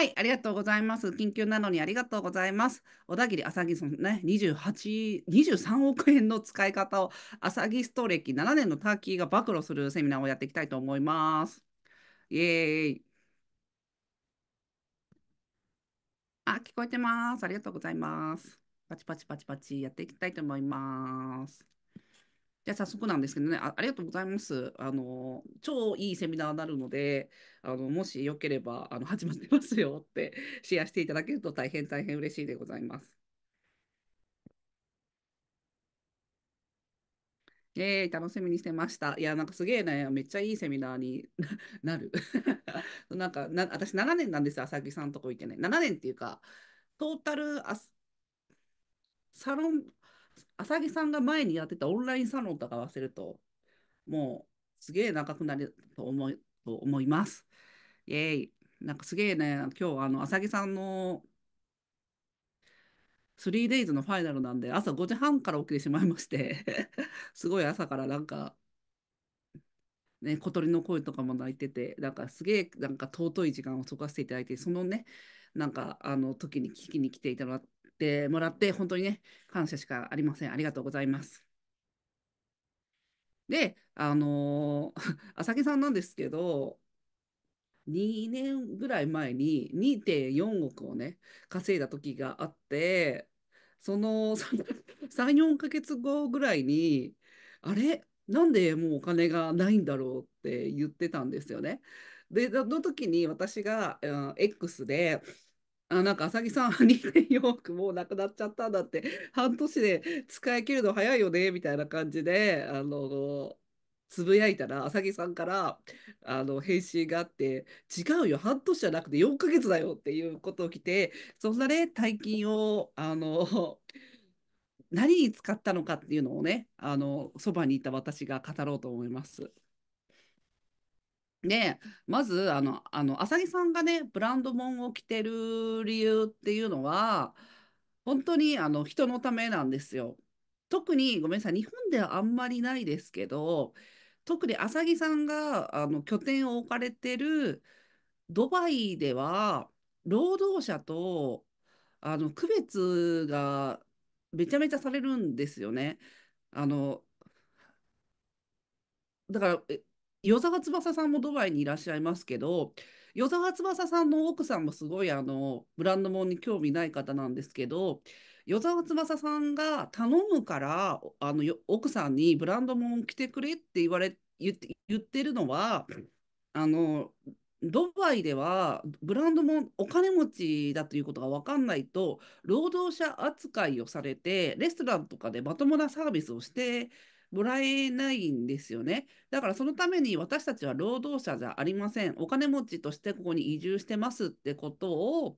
はい、ありがとうございます。緊急なのにありがとうございます。小田切朝木さんね、28、23億円の使い方を、朝木スト歴7年のターキーが暴露するセミナーをやっていきたいと思います。イエーイ。あ、聞こえてます。ありがとうございます。パチパチパチパチやっていきたいと思います。じゃあ早速なんですけどねあ、ありがとうございます。あの、超いいセミナーになるので、あのもしよければ、あの始まってますよって シェアしていただけると大変大変嬉しいでございます。えー、楽しみにしてました。いや、なんかすげえね、めっちゃいいセミナーに なる。なんかな、私7年なんですよ、浅木さんとこ行ってね。7年っていうか、トータルあサロン浅木さんが前にやってたオンラインサロンとか合わせると、もうすげえ長くなると思いと思います。イェイ。なんかすげえね、今日あの浅木さんの 3days のファイナルなんで、朝5時半から起きてしまいまして すごい朝からなんか、ね、小鳥の声とかも鳴いてて、なんかすげえなんか尊い時間を過ごしていただいて、そのね、なんかあの時に聞きに来ていただってもらって、本当にね、感謝しかありません。ありがとうございます。で、あのー、浅木さんなんですけど、2年ぐらい前に2.4億をね、稼いだ時があって、その3、4ヶ月後ぐらいに、あれなんでもうお金がないんだろうって言ってたんですよね。で、その時に私が、うん、X で、あなんか浅木さん2洋服もうなくなっちゃったんだって半年で使い切るの早いよねみたいな感じであのつぶやいたら浅木さんからあの返信があって「違うよ半年じゃなくて4ヶ月だよ」っていうことを来てそんなね大金をあの何に使ったのかっていうのをねあのそばにいた私が語ろうと思います。でまずあのあの浅木さんがねブランド本を着てる理由っていうのは本当にあの人のためなんですよ。特にごめんなさい日本ではあんまりないですけど特に浅木さんがあの拠点を置かれてるドバイでは労働者とあの区別がめちゃめちゃされるんですよね。あのだから与沢翼さんもドバイにいらっしゃいますけど与沢翼さんの奥さんもすごいあのブランドもんに興味ない方なんですけど与沢翼さんが頼むからあの奥さんにブランドもん来てくれって言われ言って言ってるのはあのドバイではブランドもお金持ちだということが分かんないと労働者扱いをされてレストランとかでまともなサービスをしてもらえないんですよね。だからそのために私たちは労働者じゃありません。お金持ちとしてここに移住してますってことを、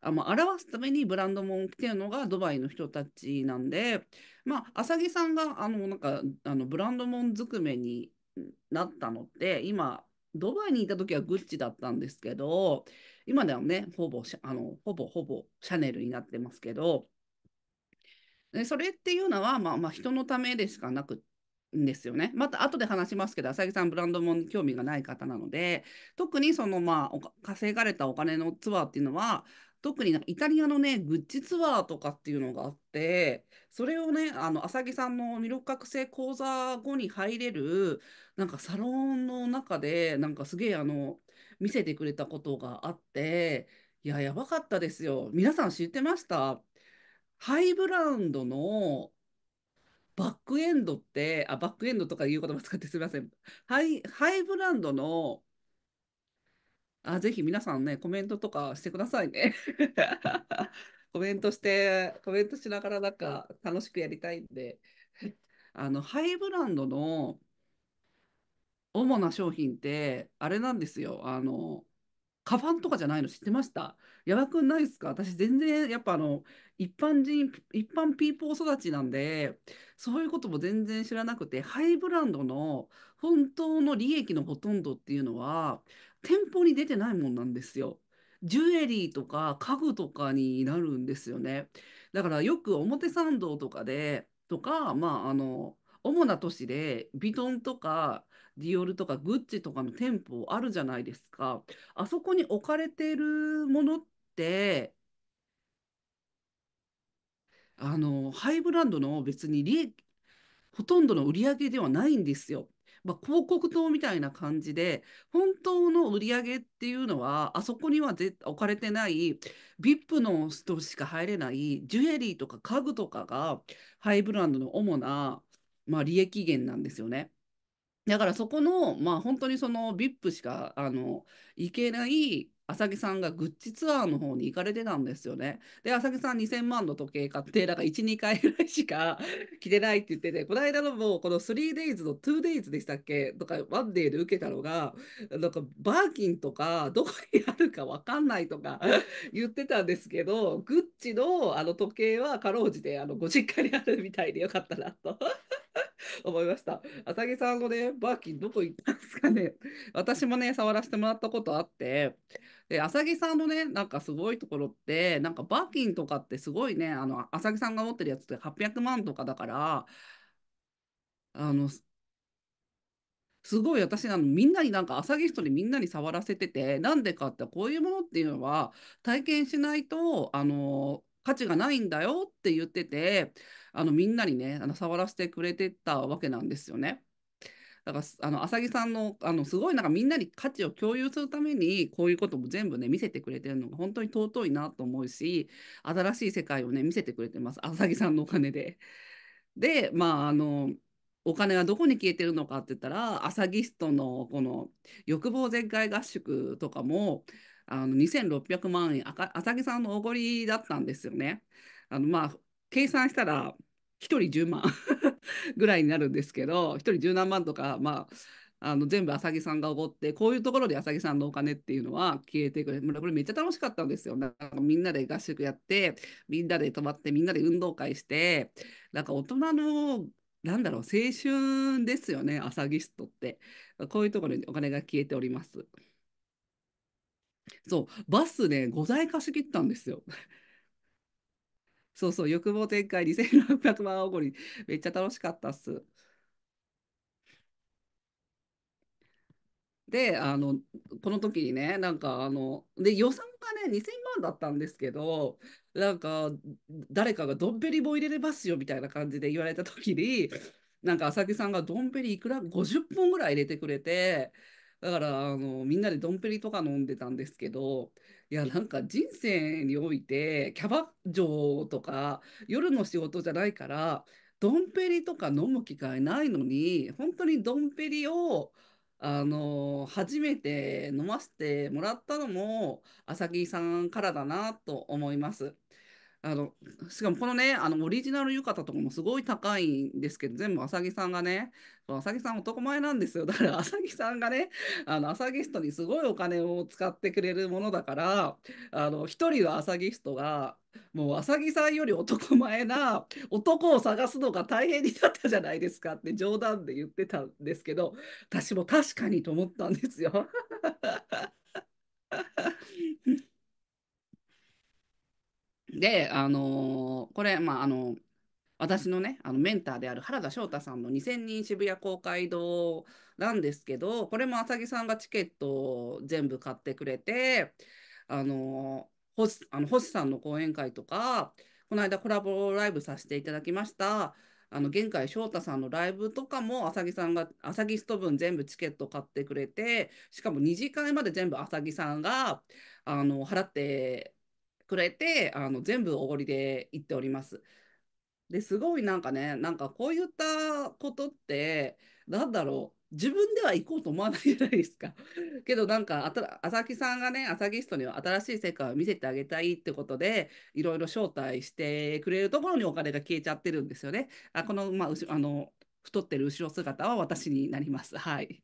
あの表すためにブランドもん着てるのがドバイの人たちなんで、まあ、浅木さんがあのなんかあのブランドもんずくめになったのって今ドバイにいた時はグッチだったんですけど今ではねほぼあのほぼほぼシャネルになってますけどでそれっていうのは、まあ、まあ人のためでしかなくんですよね。また後で話しますけど浅木さんブランドも興味がない方なので特にそのまあ稼がれたお金のツアーっていうのは特になんかイタリアのねグッチツアーとかっていうのがあってそれをねあの浅木さんの魅力覚醒講座後に入れるなんかサロンの中でなんかすげえあの見せてくれたことがあっていややばかったですよ皆さん知ってましたハイブランドのバックエンドって、あ、バックエンドとかいう言葉使ってすみません。ハイ、ハイブランドの、あ、ぜひ皆さんね、コメントとかしてくださいね。コメントして、コメントしながらなんか楽しくやりたいんで、あの、ハイブランドの主な商品って、あれなんですよ。あの、カバンとかじゃないの知ってましたやばくないですか私全然やっぱあの一般人一般ピーポー育ちなんでそういうことも全然知らなくてハイブランドの本当の利益のほとんどっていうのは店舗に出てないもんなんですよ。ジュエリーとか家具とかになるんですよね。だからよく表参道とかでとかまああの主な都市でヴィトンとかディオールとかグッチとかの店舗あるじゃないですか。あそこに置かれているものって、あの、ハイブランドの別に利益、ほとんどの売り上げではないんですよ。まあ、広告塔みたいな感じで、本当の売り上げっていうのは、あそこには絶置かれてない、VIP の人しか入れない、ジュエリーとか家具とかが、ハイブランドの主な、まあ、利益源なんですよね。だからそこの、まあ、本当にその VIP しかあの行けない浅木さんがグッチツアーの方に行かれてたんですよね。で、浅木さん2000万の時計買って、だから1、2回ぐらいしか 着てないって言ってて、この間のもうこの 3days の 2days でしたっけとか、1day で受けたのが、なんかバーキンとかどこにあるか分かんないとか 言ってたんですけど、グッチのあの時計はかろうじてあのご実家にあるみたいでよかったなと 思いました。浅木さんのね、バーキンどこ行ったんですかね。私もね、触らせてもらったことあって、で、浅木さんのね、なんかすごいところって、なんかバーキンとかってすごいね、あの、浅木さんが持ってるやつって800万とかだから、あの、すごい私あのみんなになんか朝ギフトにみんなに触らせててなんでかってこういうものっていうのは体験しないとあの価値がないんだよって言っててあのみんなにねあの触らせてくれてたわけなんですよね。だからあの浅木さんのあのすごいなんかみんなに価値を共有するためにこういうことも全部ね見せてくれてるのが本当に尊いなと思うし新しい世界をね見せてくれてます浅木さんのお金で。でまああのお金はどこに消えてるのかって言ったら朝ギストのこの欲望全開合宿とかもあの2600万円朝木さんのおごりだったんですよね。あのまあ計算したら1人10万 ぐらいになるんですけど1人10何万とかまああの全部浅木さんがおごってこういうところで浅木さんのお金っていうのは消えてくれこれめっちゃ楽しかったんですよなんかみんなで合宿やってみんなで泊まってみんなで運動会してなんか大人のなんだろう青春ですよね浅木ストってこういうところにお金が消えておりますそうバスね5台貸し切ったんですよそうそう、欲望展開2600万おごり、めっちゃ楽しかったっす。で、あの、この時にね、なんかあの、で、予算がね、2000万だったんですけど、なんか、誰かがどんべり棒入れれますよみたいな感じで言われた時に、なんか浅木さんがどんべりいくら50本ぐらい入れてくれて、だからあのみんなでドンペリとか飲んでたんですけどいやなんか人生においてキャバ嬢とか夜の仕事じゃないからドンペリとか飲む機会ないのに本当にドンペリをあの初めて飲ませてもらったのも朝木さんからだなと思います。あのしかもこのねあのオリジナル浴衣とかもすごい高いんですけど全部浅木さんがね浅木さん男前なんですよだから 浅木さんがねあの浅木ストにすごいお金を使ってくれるものだからあの1人の浅木ストがもう浅木さんより男前な男を探すのが大変になったじゃないですかって冗談で言ってたんですけど私も確かにと思ったんですよ。で、あのー、これ、まあ、あの、私のね、あのメンターである原田翔太さんの2000人渋谷公会堂なんですけど、これも浅木さんがチケットを全部買ってくれて、あのー、星あの星さんの講演会とか、この間コラボライブさせていただきました、あの玄海翔太さんのライブとかも浅木さんが浅木スト分全部チケット買ってくれてしかも2次会まで全部浅木さんがあの払ってくれてあの全部おごりで行っております。ですごいなんかねなんかこういったことってなんだろう自分では行こうと思わないじゃないですか。けどなんか朝木さんがね朝木ストには新しい世界を見せてあげたいってことでいろいろ招待してくれるところにお金が消えちゃってるんですよね。あこの,、まあ、あの太ってる後ろ姿は私になります。はい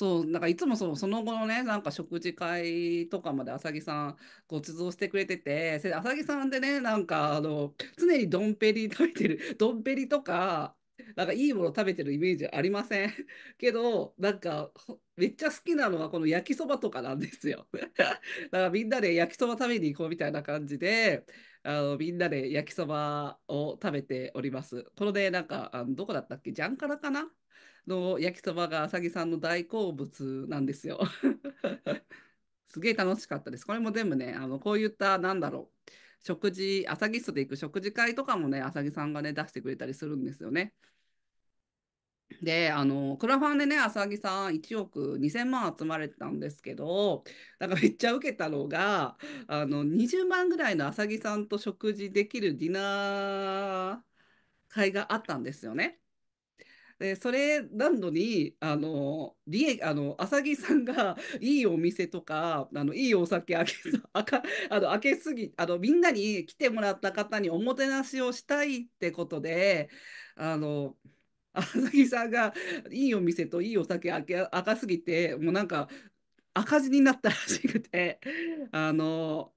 そう、なんかいつもそうその後のね、なんか食事会とかまで浅木さんご馳走してくれてて、浅木さんでね、なんかあの、常にドンペリ食べてる、ドンペリとか、なんかいいもの食べてるイメージありません けど、なんかめっちゃ好きなのはこの焼きそばとかなんですよ だからみんなで焼きそば食べに行こうみたいな感じで、あのみんなで焼きそばを食べております。このね、なんかあのどこだったっけジャンカラかなの焼きそばがあさぎさんの大好物なんですよ。すげえ楽しかったです。これも全部ね、あのこういったなんだろう、食事、あさぎトで行く食事会とかもね、あさぎさんがね、出してくれたりするんですよね。で、あの、クラファンでね、浅ぎさん1億2000万集まれてたんですけど、なんかめっちゃ受けたのが、あの、20万ぐらいの浅ぎさんと食事できるディナー会があったんですよね。でそれなのにあのリエあの浅木さんが いいお店とかあのいいお酒開け あかあの開けすぎあのみんなに来てもらった方におもてなしをしたいってことであの浅木 さんがいいお店といいお酒開け開かすぎてもうなんか赤字になったらしくてあの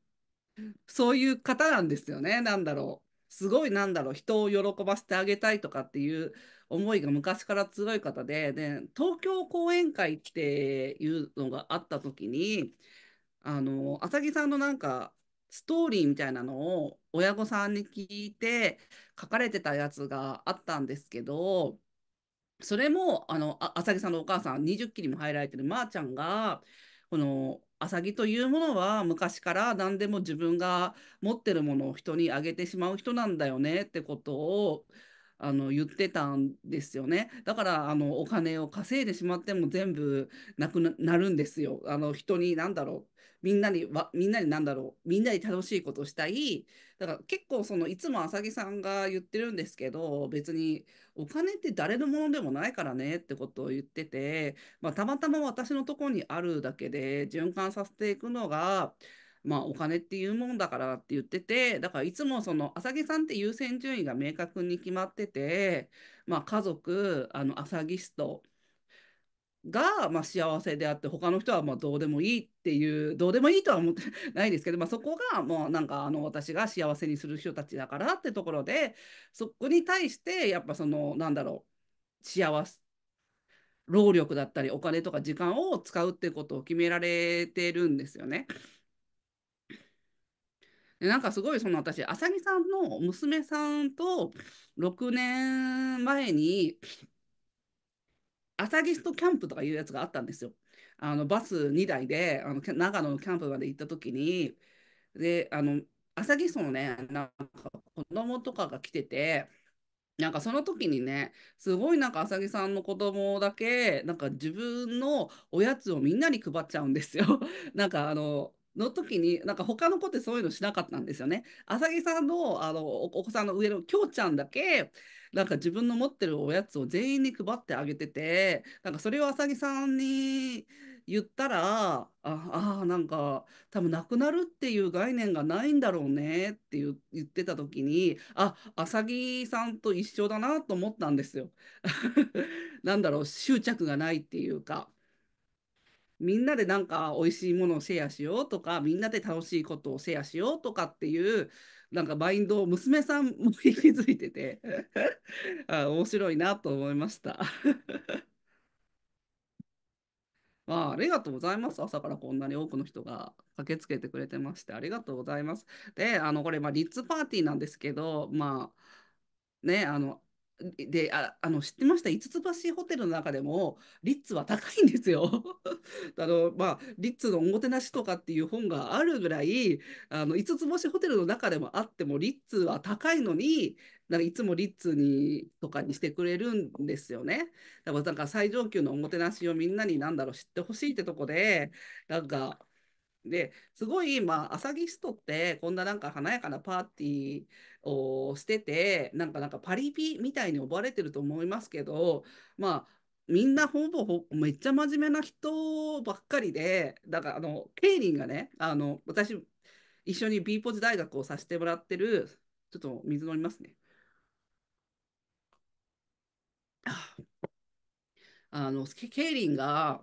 そういう方なんですよねなんだろうすごいなんだろう人を喜ばせてあげたいとかっていう思いが昔から強い方で、東京講演会っていうのがあった時にあの浅木さんのなんかストーリーみたいなのを親御さんに聞いて書かれてたやつがあったんですけどそれもあの浅木さんのお母さん20期にも入られてるまーちゃんがこのアというものは昔から何でも自分が持ってるものを人にあげてしまう人なんだよねってことをあの言ってたんですよねだからあのお金を稼いでしまっても全部なくなるんですよあの人に何だろうみんなにわみんなに何だろうみんなに楽しいことしたいだから結構そのいつも浅木さんが言ってるんですけど別にお金って誰のものでもないからねってことを言ってて、まあ、たまたま私のとこにあるだけで循環させていくのがまあ、お金っていうもんだからって言っててだからいつもその浅木さんって優先順位が明確に決まってて、まあ、家族あの浅木ストがまあ幸せであって他の人はまあどうでもいいっていうどうでもいいとは思って ないですけど、まあ、そこがもうなんかあの私が幸せにする人たちだからってところでそこに対してやっぱそのなんだろう幸せ労力だったりお金とか時間を使うってことを決められてるんですよね。でなんかすごいその私浅木さんの娘さんと6年前に浅木ストキャンプとかいうやつがあったんですよ。あのバス2台であの長野のキャンプまで行った時にであの朝ゲストのねなんか子供とかが来てて。なんかその時にねすごいなんか浅木さんの子供だけなんか自分のおやつをみんなに配っちゃうんですよ。なんかあのの時になんか他の子ってそういうのしなかったんですよね。浅木さんのあのお子さんの上のきょうちゃんだけなんか自分の持ってるおやつを全員に配ってあげててなんかそれを浅木さんに言ったらああなんか多分なくなるっていう概念がないんだろうねって言ってた時にあ浅木さんと一緒だなと思ったんですよ。なんだろう執着がないっていうか。みんなでなんか美味しいものをシェアしようとか、みんなで楽しいことをシェアしようとかっていう、なんかマインドを娘さんも引き継いでて あ、面白いなと思いました まあ、ありがとうございます。朝からこんなに多くの人が駆けつけてくれてまして、ありがとうございます。で、あの、これ、まあ、リッツパーティーなんですけど、まあ、ね、あの、で、あ、あの、知ってました五つ星ホテルの中でも、リッツは高いんですよ。あの、まあ、リッツのおもてなしとかっていう本があるぐらい、あの、五つ星ホテルの中でもあっても、リッツは高いのに、なんかいつもリッツにとかにしてくれるんですよね。だから、なんか最上級のおもてなしをみんなになんだろう、知ってほしいってとこで、なんか、ですごい、まあ、朝ギストってこんななんか華やかなパーティーをしててなんかなんかパリピみたいに呼ばれてると思いますけどまあみんなほぼめっちゃ真面目な人ばっかりでだからあのケイリンがねあの私一緒に B ポジ大学をさせてもらってるちょっと水飲みますね。あのケイリンが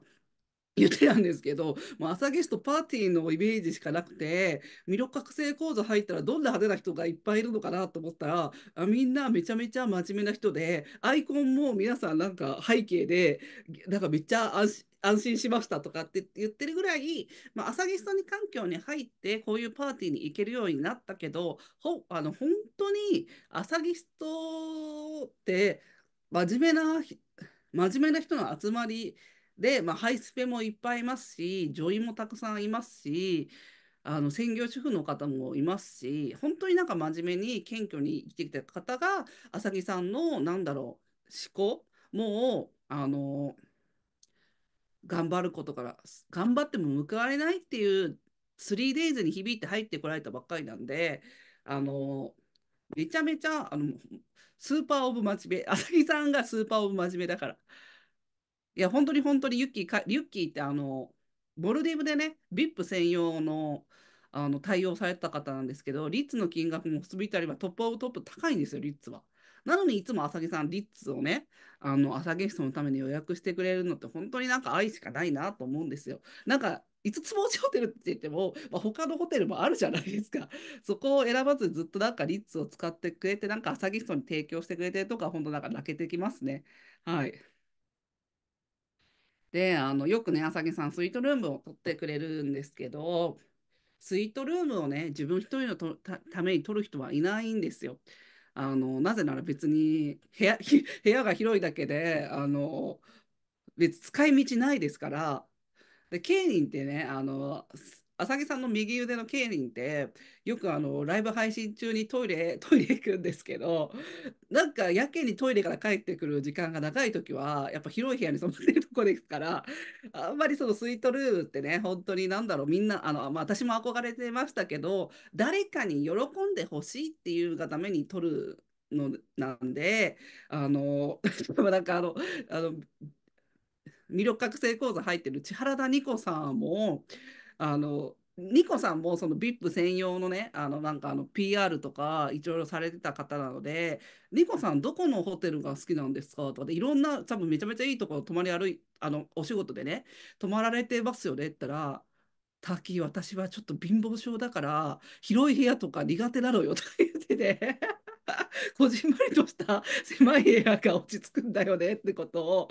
言ってたんですけど、もう朝ゲストパーティーのイメージしかなくて、魅力覚醒講座入ったらどんな派手な人がいっぱいいるのかなと思ったら、あみんなめちゃめちゃ真面目な人で、アイコンも皆さんなんか背景で、なんかめっちゃ安心しましたとかって言ってるぐらい、まあ、朝ゲストに環境に入ってこういうパーティーに行けるようになったけどほあの本当に朝ゲストって真面目な真面目な人の集まりで、まあ、ハイスペもいっぱいいますし、女医もたくさんいますし、あの専業主婦の方もいますし、本当になんか真面目に謙虚に生きてきた方が、浅木さんのなんだろう、思考もあの頑張ることから、頑張っても報われないっていう、3days に響いて入ってこられたばっかりなんで、あのめちゃめちゃあのスーパーオブ真面目、浅木さんがスーパーオブ真面目だから。いや、本当に本当にユッキーか、ユッキーってあの、ボルディブでね、VIP 専用のあの対応された方なんですけど、リッツの金額も結スピタリはトップオブトップ高いんですよ、リッツは。なのにいつも浅木さん、リッツをね、あの朝ゲストのために予約してくれるのって本当になんか愛しかないなと思うんですよ。なんか5つ星ホテルって言っても、まあ、他のホテルもあるじゃないですか。そこを選ばずずっとなんかリッツを使ってくれて、なんか朝ゲストに提供してくれてとか、本当なんか泣けてきますね。はい。であのよくね朝木さんスイートルームを取ってくれるんですけどスイートルームをね自分一人のために取る人はいないんですよ。あのなぜなら別に部屋部屋が広いだけであの別使い道ないですからで経理ってねあの浅木さんの右腕のケイリンってよくあのライブ配信中にトイレ トイレ行くんですけどなんかやけにトイレから帰ってくる時間が長い時はやっぱ広い部屋に染まってるとこですからあんまりそのスイートルームってね本当に何だろうみんなあの、まあ、私も憧れてましたけど誰かに喜んでほしいっていうがために撮るのなんであの なんかあの。あの魅力覚醒講座入ってる千原田ニコさんもあのニコさんもその VIP 専用のねあのなんかあの PR とかいろいろされてた方なのでニコさんどこのホテルが好きなんですかとかでいろんな多分めちゃめちゃいいところ泊まり歩いあのお仕事でね泊まられてますよねって言ったらタキ私はちょっと貧乏症だから広い部屋とか苦手なのよとか言ってて こじんまりとした 狭い部屋が落ち着くんだよねってことを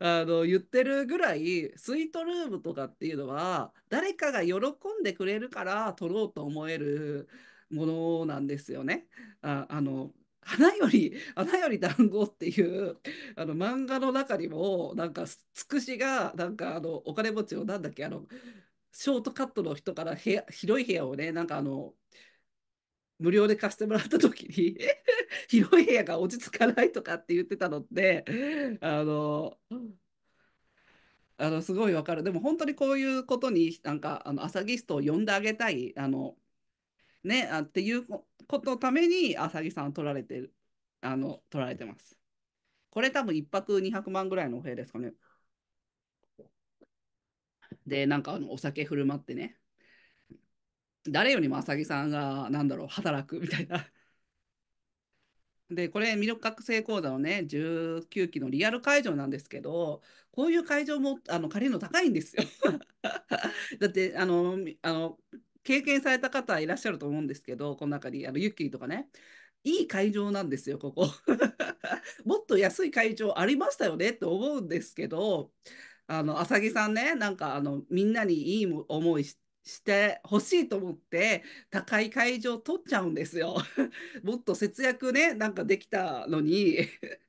あの言ってるぐらいスイートルームとかっていうのは誰かが喜んでくれるから取ろうと思えるものなんですよね。ああの花より花より団子っていうあの漫画の中にもなんかつくしがなんかあのお金持ちのなんだっけあのショートカットの人から部屋広い部屋をねなんかあの無料で貸してもらった時に 広い部屋が落ち着かないとかって言ってたのってあのあのすごいわかるでも本当にこういうことになんかあのサギストを呼んであげたいあの、ね、あっていうことのためにサ木さん取られてるあの取られてます。これ多分1泊200万ぐらいのお部屋ですかね。でなんかあのお酒振る舞ってね誰よりも浅木さんが、何だろう、働くみたいな。で、これ、魅力覚醒講座のね、19期のリアル会場なんですけど、こういう会場も、あの、借りるの高いんですよ。だって、あの、あの、経験された方いらっしゃると思うんですけど、この中に、あの、ユッキーとかね、いい会場なんですよ、ここ。もっと安い会場ありましたよねって思うんですけど、あの、浅木さんね、なんか、あの、みんなにいい思いししてほしいと思って高い会場取っちゃうんですよ。もっと節約ねなんかできたのに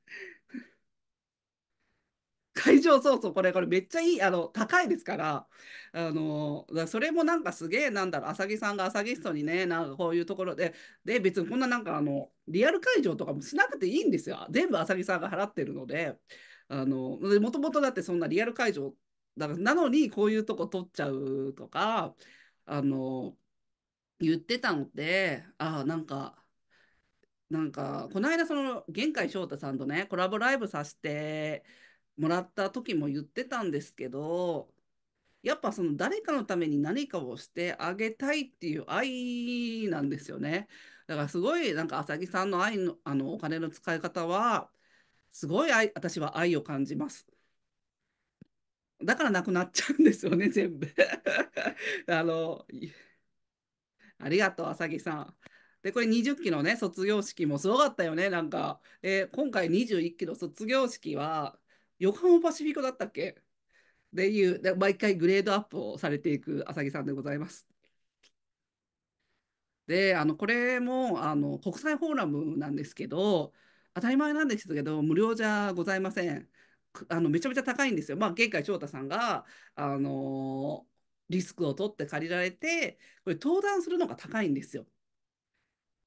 会場そうそうこれこれめっちゃいいあの高いですからあのそれもなんかすげえなんだろう浅木さんが浅木ストにねなんかこういうところでで別にこんななんかあのリアル会場とかもしなくていいんですよ全部浅木さんが払ってるので。あのもともとだってそんなリアル会場だからなのにこういうとこ取っちゃうとかあの言ってたのってあなんかなんかこの間その玄海翔太さんとねコラボライブさせてもらった時も言ってたんですけどやっぱその誰かのために何かをしてあげたいっていう愛なんですよね。だからすごいなんか浅木さんの愛のあのお金の使い方はすごい愛私は愛を感じます。だからなくなっちゃうんですよね、全部。あの、ありがとう、あさぎさん。で、これ20期のね、卒業式もすごかったよね、なんか。えー、今回21期の卒業式は、横浜パシフィコだったっけっていう、で毎回グレードアップをされていくあさぎさんでございます。で、あの、これも、あの、国際フォーラムなんですけど、当たり前なんですけど、無料じゃございません。あのめちゃめちゃ高いんですよ。まあ、玄海翔太さんが、あのー、リスクを取って借りられて、これ登壇するのが高いんですよ。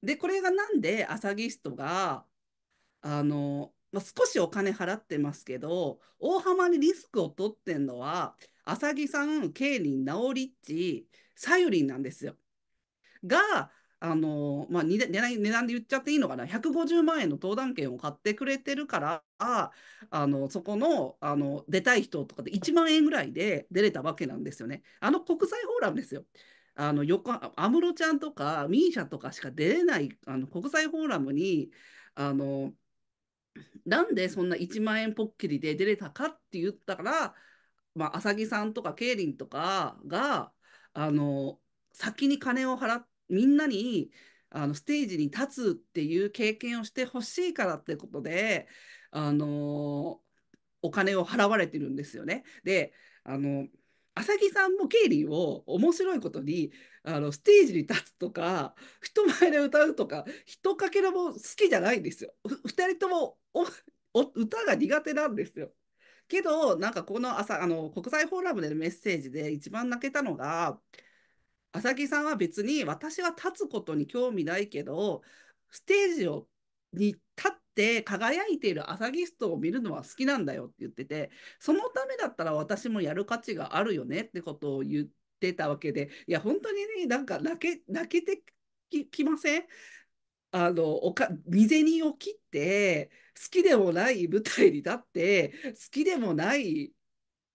で、これがなんでアサギストが、あのー、まあ、少しお金払ってますけど、大幅にリスクを取ってんのは、アサギさん、ケイリン、ナオリッチ、サユリンなんですよ。が、あのまあ、値段で言っちゃっていいのかな、150万円の登壇券を買ってくれてるから、あのそこのあの出たい人とかで1万円ぐらいで出れたわけなんですよね。あの国際フォーラムですよ。あの横安室ちゃんとか misia とかしか出れないあの国際フォーラムにあのなんでそんな1万円ぽっきりで出れたかって言ったから、まあ、浅木さんとかケイリンとかがあの先に金を払っみんなにあのステージに立つっていう経験をしてほしいからってことで、あのお金を払われてるんですよね。であの浅木さんもケイリーを面白いことにあのステージに立つとか人前で歌うとか人かけらも好きじゃないんですよ。2人とも歌が苦手なんですよ。けどなんかこの朝あの国際フォーラムでのメッセージで一番泣けたのが浅木さんは別に私は立つことに興味ないけどステージをに立って輝いている朝ギストを見るのは好きなんだよって言っててそのためだったら私もやる価値があるよねってことを言ってたわけでいや本当にねなんか泣け泣けてきませんあのおか身銭を切って好きでもない舞台に立って好きでもない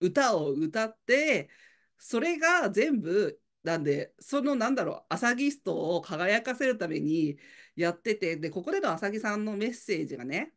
歌を歌ってそれが全部なんで、そのなんだろう、サギストを輝かせるためにやってて、で、ここでのサ木さんのメッセージがね、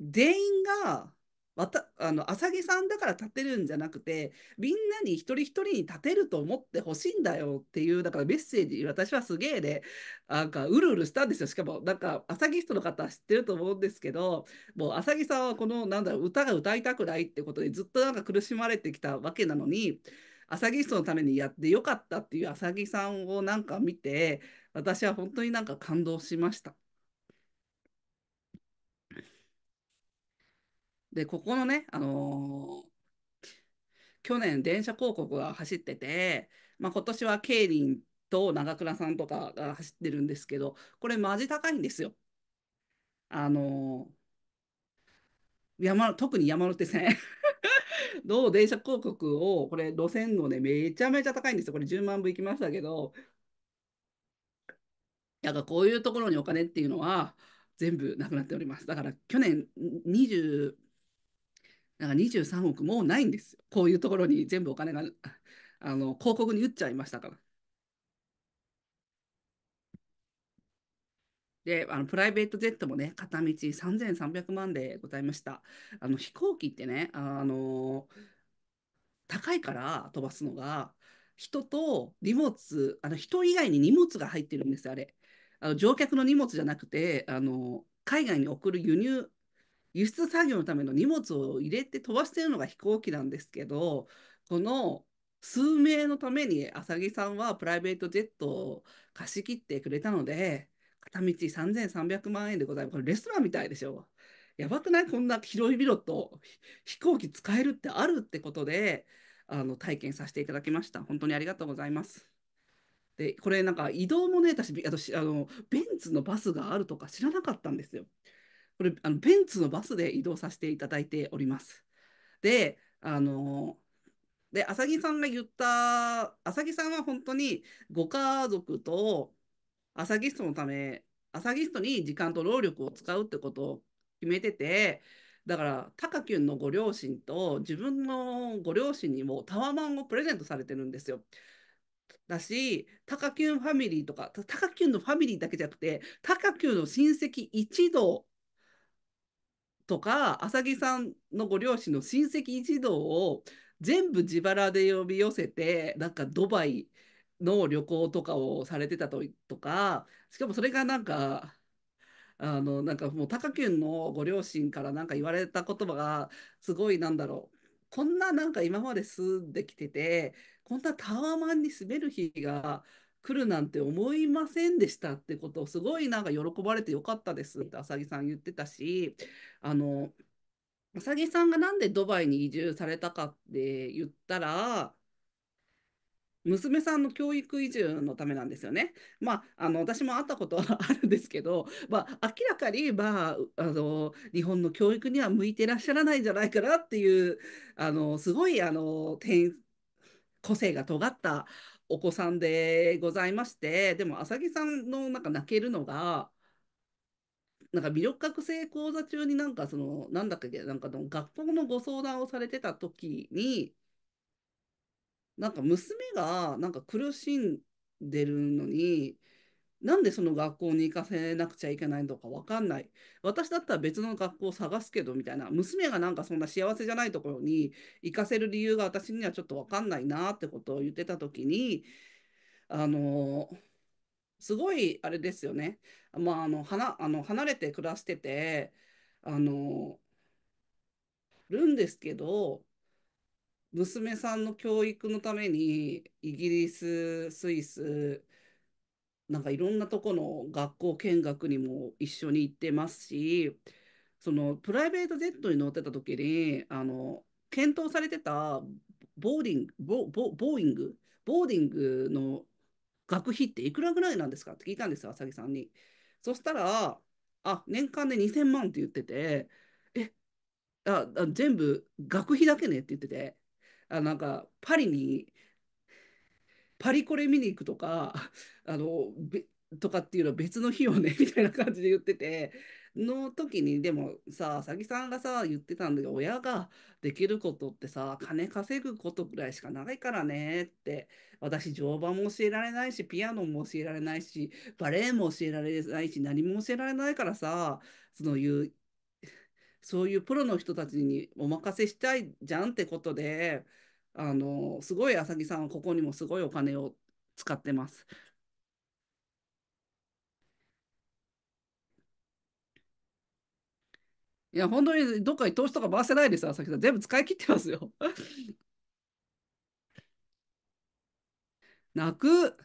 全員が、また、あの、サ木さんだから立てるんじゃなくて、みんなに一人一人に立てると思ってほしいんだよっていう、だからメッセージ、私はすげえね、なんか、うるうるしたんですよ。しかも、なんか、サギストの方は知ってると思うんですけど、もうサ木さんはこの、なんだろう、歌が歌いたくないってことでずっとなんか苦しまれてきたわけなのに、朝ギストのためにやってよかったっていう朝木さんをなんか見て私は本当になんか感動しました。でここのね、あのー、去年電車広告が走ってて、まあ、今年はケイリンと長倉さんとかが走ってるんですけどこれマジ高いんですよ。あのー、山特に山手線う電車広告を、これ、路線のね、めちゃめちゃ高いんですよ。これ10万部いきましたけど、なんかこういうところにお金っていうのは、全部なくなっております。だから去年20なんか23億もうないんですよ。こういうところに全部お金があの広告に打っちゃいましたから。であのプライベートジェットもね片道3300万でございましたあの飛行機ってねあの高いから飛ばすのが人と荷物あの人以外に荷物が入ってるんですあれあの乗客の荷物じゃなくてあの海外に送る輸入輸出作業のための荷物を入れて飛ばしてるのが飛行機なんですけどこの数名のために浅木さんはプライベートジェットを貸し切ってくれたので片道3300万円でございます。これレストランみたいでしょ。やばくないこんな広い々と飛行機使えるってあるってことで、あの体験させていただきました。本当にありがとうございます。で、これなんか移動もね、私、あのベンツのバスがあるとか知らなかったんですよ。これ、あのベンツのバスで移動させていただいております。で、あの、で、浅木さんが言った、浅木さんは本当にご家族と朝ギストのため、朝ギストに時間と労力を使うってことを決めてて、だから、タカキュンのご両親と自分のご両親にもタワマンをプレゼントされてるんですよ。だし、タカキュンファミリーとか、タカキュンのファミリーだけじゃなくて、タカキュンの親戚一同とか、浅木さんのご両親の親戚一同を全部自腹で呼び寄せて、なんかドバイの旅行とかをされてたととかしかもそれがなんかあのなんかもう貴カのご両親からなんか言われた言葉がすごいなんだろうこんななんか今まで住んできててこんなタワマンに住める日が来るなんて思いませんでしたってことをすごいなんか喜ばれてよかったですって浅木さん言ってたしあの浅木さんがなんでドバイに移住されたかって言ったら娘さんの教育移住のためなんですよね。まあ、あの私も会ったことはあるんですけど、まあ、明らかに、まあ、あの日本の教育には向いてらっしゃらないんじゃないかなっていうあのすごいあの個性が尖ったお子さんでございましてでも浅木さんのなんか泣けるのが。なんか魅力覚醒講座中になんかそのなんだっけなんかの学校のご相談をされてた時になんか娘がなんか苦しんでるのになんでその学校に行かせなくちゃいけないのか分かんない私だったら別の学校を探すけどみたいな娘がなんかそんな幸せじゃないところに行かせる理由が私にはちょっと分かんないなってことを言ってた時にあのすごいあれですよね、まあ、あのはなあの離れて暮らしててあのるんですけど娘さんの教育のためにイギリススイスなんかいろんなとこの学校見学にも一緒に行ってますしそのプライベートジェットに乗ってた時にあの検討されてたボーディングボボーイングボーディングの学費っていくらぐらいなんですかって聞いたんですよ浅木さんに。そしたらあ年間で2000万って言ってて。えあ全部学費だけねって言っててあなんかパリにパリコレ見に行くとか あのとかっていうのは別の日よね みたいな感じで言ってての時にでもささ木さんがさ言ってたんだけど親ができることってさ金稼ぐことぐらいしかないからねって私乗馬も教えられないしピアノも教えられないしバレエも教えられないし何も教えられないからさそのいうそういうプロの人たちにお任せしたいじゃんってことであのすごい浅木さんはここにもすごいお金を使ってます。いや本当にどっかに投資とか回せないです浅木さん全部使い切ってますよ。泣く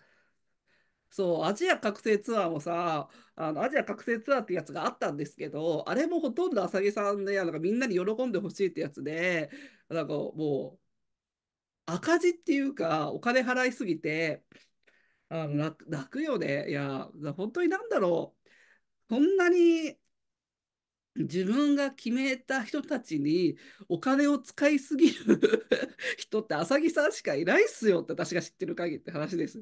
そう、アジア覚醒ツアーもさ、あのアジア覚醒ツアーってやつがあったんですけど、あれもほとんど浅木さんで、なかみんなに喜んでほしいってやつで、なんかもう、赤字っていうか、お金払いすぎて、あの楽楽よね。いや、本当になんだろう。そんなに自分が決めた人たちにお金を使いすぎる 人って浅木さんしかいないっすよって私が知ってる限りって話です。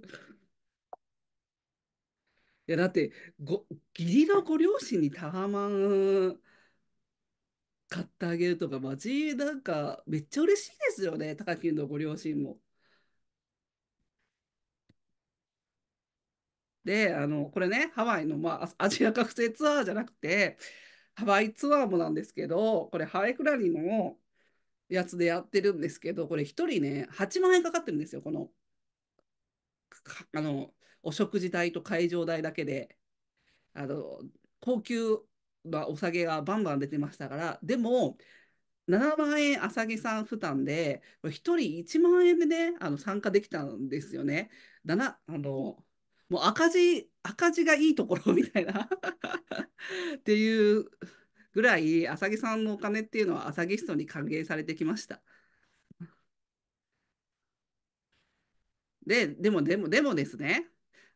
いやだってご義理のご両親にタワマン買ってあげるとかマジなんかめっちゃ嬉しいですよね高木のご両親も。であのこれねハワイの、まあ、アジア学生ツアーじゃなくてハワイツアーもなんですけどこれハワイクラリのやつでやってるんですけどこれ1人ね8万円かかってるんですよこのあのお食事代と会場代だけであの高級なお酒がバンバン出てましたからでも7万円浅木さん負担で1人1万円でねあの参加できたんですよね。だなあのもう赤字赤字がいいところみたいな っていうぐらい浅木さんのお金っていうのは浅木ストに還元されてきました。ででもでもでもですね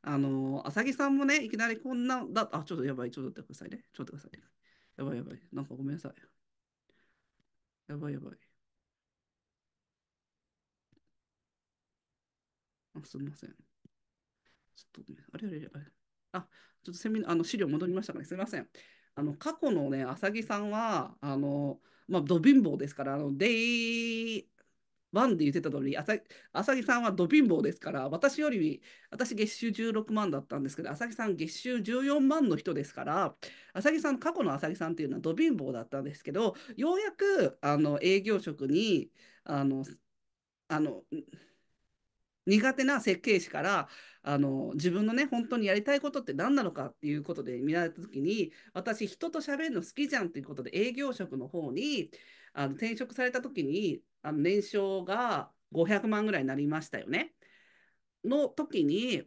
あの、浅木さんもね、いきなりこんな、だあ、ちょっとやばい、ちょっと待ってくださいね。ちょっと待ってください、やばいやばい。なんかごめんなさい。やばいやばい。あすみません。ちょっと、あれあれあれ。あ、ちょっとセミあの資料戻りましたかね。すみません。あの過去のね、浅木さんは、あの、まあ、ど貧乏ですから、あの、デイ、1で言ってた通り、浅木さんはド貧乏ですから、私より、私月収16万だったんですけど、浅木さん月収14万の人ですから、さぎさん、過去の浅木さんっていうのはド貧乏だったんですけど、ようやくあの営業職に、あの、あの、苦手な設計士からあの自分のね本当にやりたいことって何なのかっていうことで見られた時に私人と喋るの好きじゃんっていうことで営業職の方にあの転職された時にあの年商が500万ぐらいになりましたよね。の時に、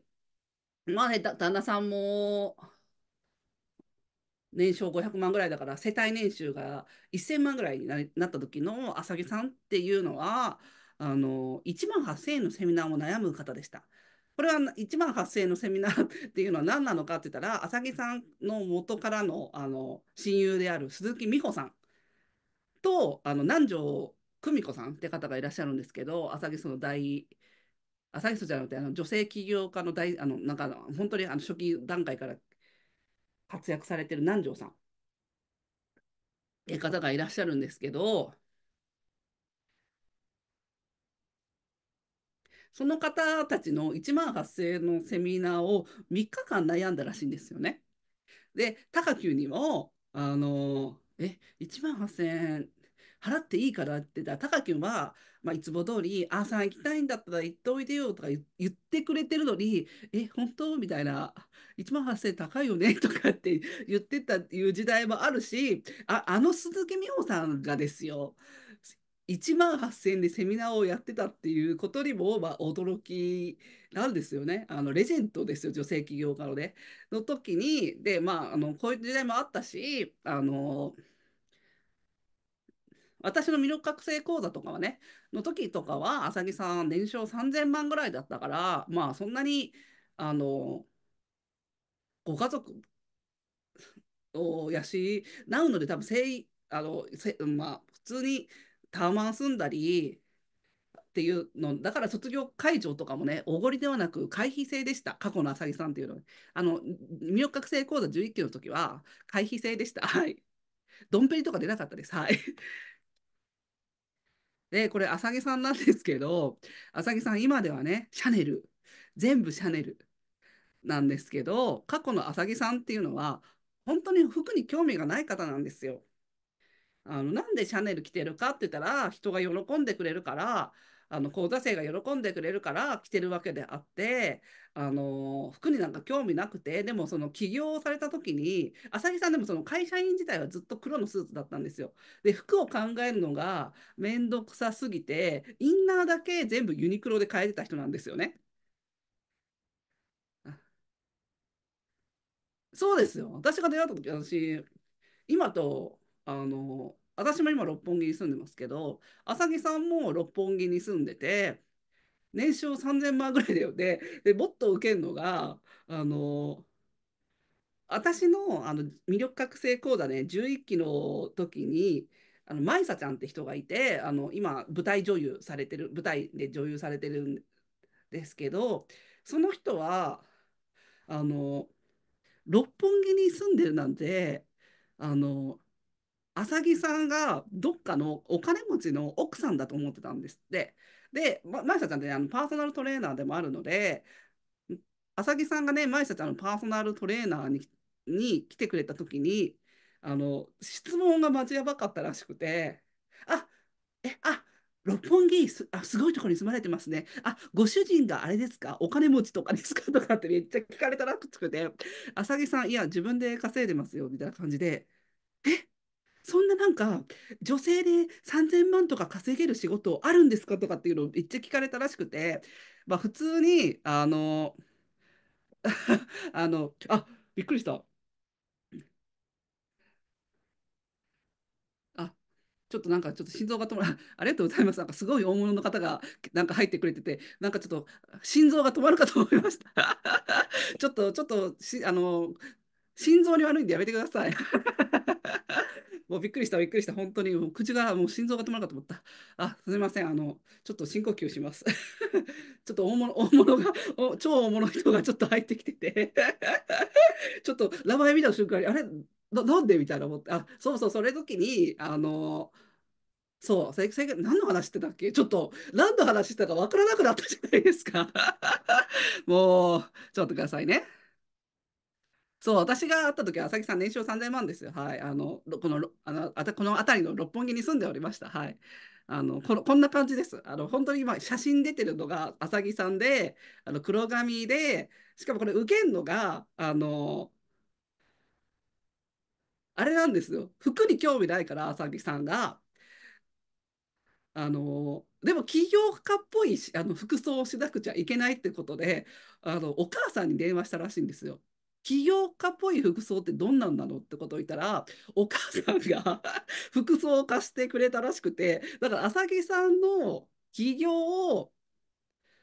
まあね、旦那さんも年商500万ぐらいだから世帯年収が1000万ぐらいになった時の浅木さんっていうのはあの1万8000円のセミナーを悩む方でした。これは1万8000円のセミナーっていうのは何なのかって言ったら浅木さんの元からのあの親友である鈴木美穂さんとあの南條久美子さんって方がいらっしゃるんですけど朝木その大朝木そじゃなくてあの女性起業家の大あのなんか本当にあの初期段階から活躍されてる南條さんって方がいらっしゃるんですけどその方たちの1万8000円のセミナーを3日間悩んだらしいんですよね。で、高級にも、あの、え、1万8000円払っていいからって言ったら、たかきんは、まあ、いつも通り、あーさん行きたいんだったら行っておいでよとか言ってくれてるのに、え、本当みたいな、1万8000円高いよねとかって言ってたっていう時代もあるし、あ、あの鈴木美穂さんがですよ、1万8000円でセミナーをやってたっていうことにも、まあ、驚きなんですよね。あのレジェンドですよ、女性起業家のね。の時に、で、まあ、あのこういう時代もあったし、あの、私の魅力覚醒講座とかはね、の時とかは、浅木さん、年商3000万ぐらいだったから、まあ、そんなに、あの、ご家族を養うので、多分せあのせ、まあ、普通にタワマン住んだり、っていうのだから卒業会場とかもねおごりではなく会費制でした過去のあさぎさんっていうのあの魅力覚醒講座11期の時は会費制でしたはいドンペリとか出なかったですはいで、これ、浅木さんなんですけど、浅木さん、今ではね、シャネル、全部シャネルなんですけど、過去の浅木さんっていうのは、本当に服に興味がない方なんですよ。あのなんでシャネル着てるかって言ったら人が喜んでくれるからあの講座生が喜んでくれるから来てるわけであってあの服になんか興味なくてでもその起業された時に浅木さんでもその会社員自体はずっと黒のスーツだったんですよ。で服を考えるのが面倒くさすぎてインナーだけ全部ユニクロで買えてた人なんですよね。そうですよ私が出会った時私今とあの私も今六本木に住んでますけど浅木さんも六本木に住んでて年商3000万ぐらいだよねでもっと受けるのがあの私のあの魅力覚醒講座ね11期の時にあのちゃんって人がいてあの今舞台女優されてる舞台で女優されてるんですけどその人はあの六本木に住んでるなんてあの浅木さんがどっかのお金持ちの奥さんだと思ってたんですって。で、ま、マイサちゃんって、ね、あのパーソナルトレーナーでもあるので、浅木さんがね、マイサちゃんのパーソナルトレーナーにに来てくれた時に、あの、質問が待ちやばかったらしくて、あ、え、あ、六本木すあすごいところに住まれてますね。あご主人があれですかお金持ちとかですかとかってめっちゃ聞かれたらくつくて、浅木さん、いや、自分で稼いでますよみたいな感じで、えそんななんか女性で3000万とか稼げる仕事あるんですかとかっていうのをめっちゃ聞かれたらしくて、まあ、普通にあの あのあびっくりした。あちょっとなんかちょっと心臓が止まる ありがとうございますなんかすごい大物の方がなんか入ってくれててなんかちょっと心臓が止まるかと思いました ちょっとちょっとしあの心臓に悪いんでやめてくださいもうびっくりした、びっくりした、本当に、もう口が、もう心臓が止まるかと思った。あ、すみません、あの、ちょっと深呼吸します。ちょっと大物、大物が、超大物人がちょっと入ってきてて ちょっと名前見た瞬間に、あれ、なんでみたいな思って、あ、そうそう、それ時に、あの、そう、最近何の話してたっけちょっと何の話してたか分からなくなったじゃないですか もう、ちょっとくださいね。そう私が会った時は浅木さん年商3000万ですよはいあのこのあのあこの辺りの六本木に住んでおりましたはいあのここんな感じですあの本当に今写真出てるのが浅木さんであの黒髪でしかもこれ受けんのがあのあれなんですよ服に興味ないから浅木さんがあのでも起業家っぽいあの服装をしなくちゃいけないってことであのお母さんに電話したらしいんですよ。起業家っぽい服装ってどんなんなのってことを言ったらお母さんが 服装を貸してくれたらしくてだから浅木さんの起業を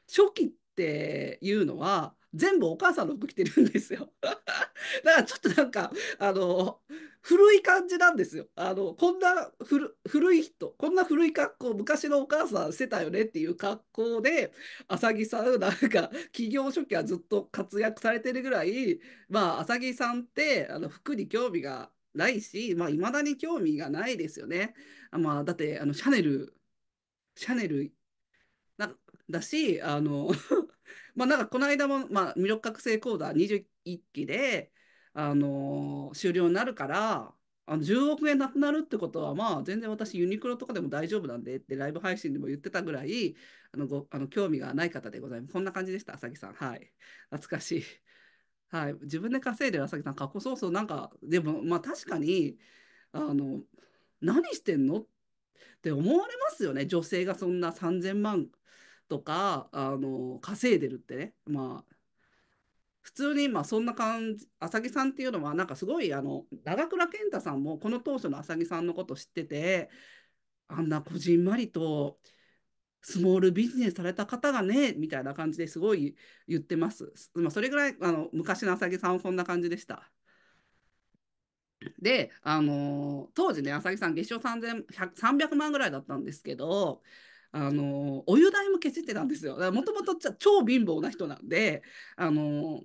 初期っていうのは全部お母さんの服着てるんですよ。だからちょっとなんかあの古い感じなんですよ。あのこんな古い人こんな古い格好昔のお母さんしてたよねっていう格好で浅木さんなんか企業初期はずっと活躍されてるぐらいまあ浅木さんってあの服に興味がないしまあ、未だに興味がないですよね。まあ、だってあのシャネルシャネルだしあのまあ、なんかこの間も、まあ、魅力覚醒コー講座21期で、あのー、終了になるからあの10億円なくなるってことはまあ全然私ユニクロとかでも大丈夫なんでってライブ配信でも言ってたぐらいあのごあの興味がない方でございますこんな感じでした浅木さんはい懐かしいはい自分で稼いでる浅木さん過去早々なんかでもまあ確かにあの何してんのって思われますよね女性がそんな3000万とかあの稼いでるってねまあ普通にまあそんな感じ浅木さんっていうのはなんかすごいあの長倉健太さんもこの当初の浅木さんのこと知っててあんなこじんまりとスモールビジネスされた方がねみたいな感じですごい言ってます。まあ、それぐらいあの昔の浅木さんはこんな感じでした。で、あのー、当時ね、浅木さん、月賞3 300万ぐらいだったんですけど、あのお湯代も削ってたんですよ。もともと超貧乏な人なんであの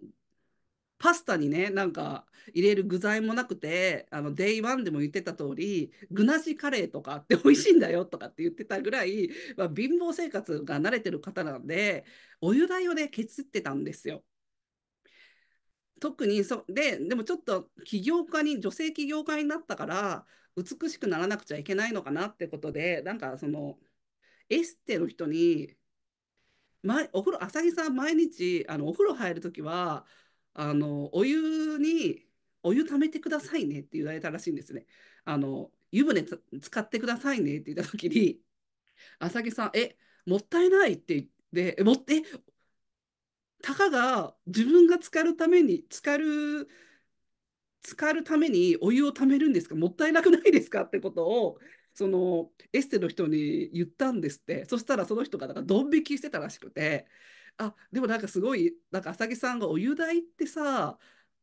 パスタにねなんか入れる具材もなくてあのデイワンでも言ってた通り具なしカレーとかって美味しいんだよとかって言ってたぐらい、まあ、貧乏生活が慣れてる方なんでお湯代をね削ってたんですよ。特にそででもちょっと起業家に女性起業家になったから美しくならなくちゃいけないのかなってことでなんかそのエステの人に、ま、お風呂浅木さん毎日あのお風呂入る時はあのお湯にお湯ためてくださいねって言われたらしいんですね。あの湯船使ってくださいねって言った時に浅木さん「えもったいない」って言って「持ってたかが自分が浸かるために浸かる浸かるためにお湯を溜めるんですかもったいなくないですか?」ってことをそのエステの人に言ったんですってそしたらその人がなんかドン引きしてたらしくてあでもなんかすごいなんか浅木さんがお湯代ってさ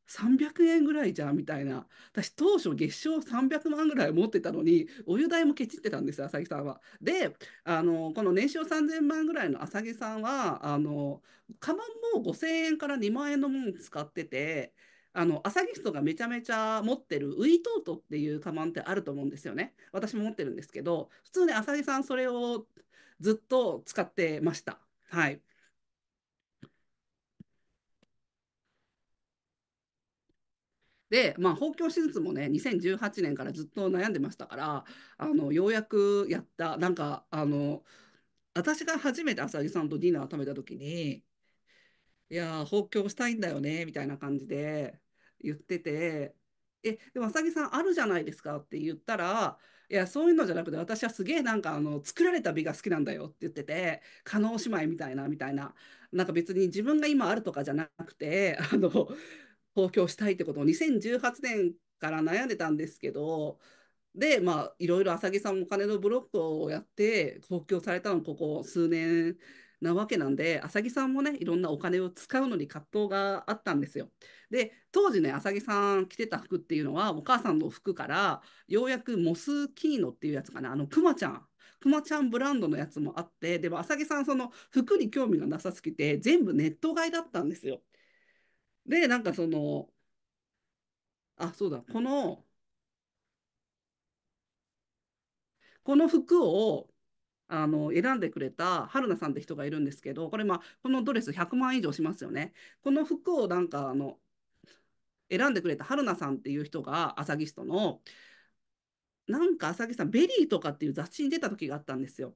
300円ぐらいじゃんみたいな私当初月賞300万ぐらい持ってたのにお湯代もケチってたんですよ浅木さんは。であのこの年商3000万ぐらいの浅木さんはあのカバンも5000円から2万円のもの使っててあのサギストがめちゃめちゃ持ってるウイトートっていうカバンってあると思うんですよね私も持ってるんですけど普通ねサ木さんそれをずっと使ってましたはいで、まあ、包協手術もね2018年からずっと悩んでましたからあのようやくやったなんかあの私が初めて浅木さんとディナーを食べた時に「いやー包協したいんだよね」みたいな感じで言ってて、え、でも、浅さぎさんあるじゃないですかって言ったら、いや、そういうのじゃなくて、私はすげえなんか、あの、作られた美が好きなんだよって言ってて、加納姉妹みたいな、みたいな。なんか別に自分が今あるとかじゃなくて、あの、公表したいってことを2018年から悩んでたんですけど、で、まあ、いろいろ浅木さんもお金のブロックをやって、公表されたの、ここ数年なわけなんで、浅木さんもね、いろんなお金を使うのに葛藤があったんですよ。で、当時ね、浅木さん着てた服っていうのは、お母さんの服から、ようやくモスキーノっていうやつかな、あの、クマちゃんくまちゃんブランドのやつもあってでも浅木さんその服に興味がなさすぎて全部ネット買いだったんですよ。でなんかそのあそうだこのこの服をあの選んでくれた春菜さんって人がいるんですけどこれまあこのドレス100万以上しますよね。この服をなんかあの選んでくれた春菜さんっていう人が朝ギストのなんか朝木さん「ベリー」とかっていう雑誌に出た時があったんですよ。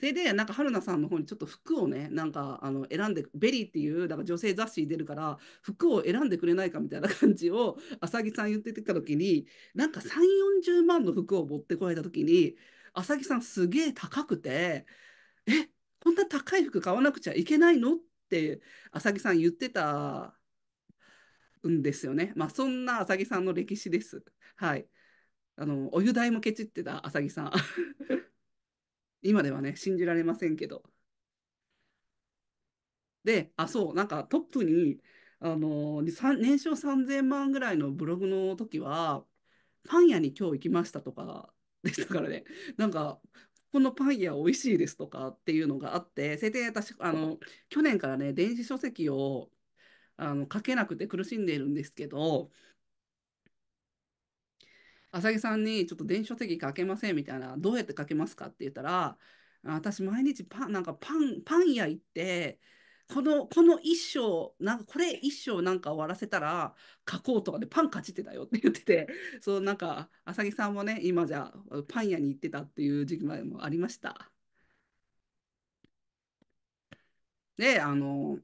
それでなんか春菜さんの方にちょっと服をねなんかあの選んでベリーっていうなんか女性雑誌に出るから服を選んでくれないかみたいな感じを浅木さん言ってた時になんか3 4 0万の服を持ってこられた時に浅木さんすげえ高くてえこんな高い服買わなくちゃいけないのって浅木さん言ってたんですよね。まあ、そんな浅木さんの歴史です。はい。あの、お湯代もケチってた浅木さん。今ではね、信じられませんけど。で、あ、そう、なんかトップに、あの、年商3000万ぐらいのブログの時は、パン屋に今日行きましたとかでしたからねなんかこのパン屋美味しいですとかっていうのがあってそれで私あの去年からね電子書籍をあの書けなくて苦しんでいるんですけど浅木さんにちょっと電子書籍書けませんみたいなどうやって書けますかって言ったら私毎日パンなんかパンパン屋行ってこのこの一章なんかこれ一章なんか終わらせたら書こうとかでパン勝ちってたよって言っててそうなんか浅木さんもね今じゃパン屋に行ってたっていう時期までもありました。であの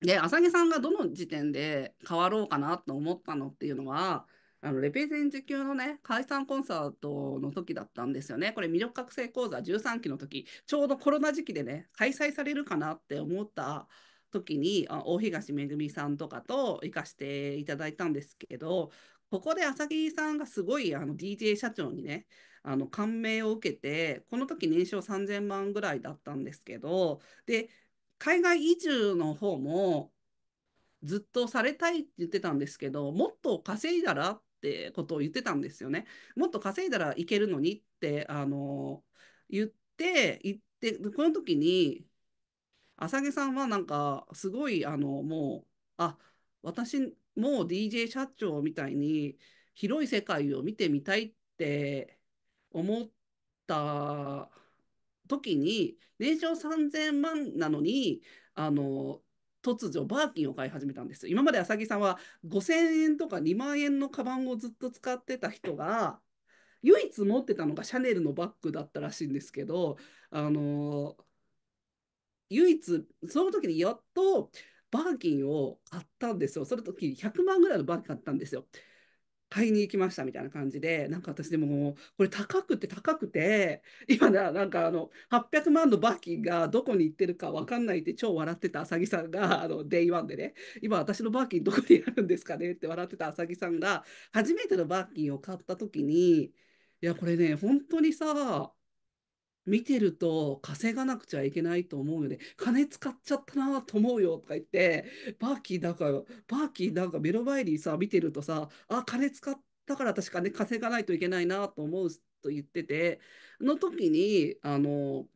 で浅木さんがどの時点で変わろうかなと思ったのっていうのはあのレペゼン時給のね、解散コンサートの時だったんですよね。これ、魅力覚醒講座13期の時、ちょうどコロナ時期でね、開催されるかなって思った時に、あ大東めぐみさんとかと行かしていただいたんですけど、ここで浅木さんがすごいあの DJ 社長にね、あの感銘を受けて、この時年商3000万ぐらいだったんですけど、で、海外移住の方もずっとされたいって言ってたんですけどもっと稼いだらっってことを言ってたんですよね。もっと稼いだらいけるのにってあの言って言ってこの時に浅毛さんはなんかすごいあのもうあ私もう DJ 社長みたいに広い世界を見てみたいって思った時に年商3000万なのにあの突如バーキンを買い始めたんです今まで浅木さんは5000円とか2万円のカバンをずっと使ってた人が唯一持ってたのがシャネルのバッグだったらしいんですけどあの唯一その時にやっとバーキンを買ったんですよその時100万ぐらいのバーキン買ったんですよ買いに行きましたみたいな感じで、なんか私でも、これ高くて高くて、今な、なんかあの、800万のバ金キがどこに行ってるかわかんないって超笑ってた浅木さんが、あの、デイワンでね、今私のバ金キンどこにあるんですかねって笑ってた浅木さんが、初めてのバ金キンを買った時に、いや、これね、本当にさ、見てると稼がなくちゃいけないと思うよね。金使っちゃったなと思うよとか言って、バーキーなんか、バーキーなんか目の前にさ、見てるとさ、あ、金使ったから私金稼がないといけないなと思うと言ってて、の時に、あの、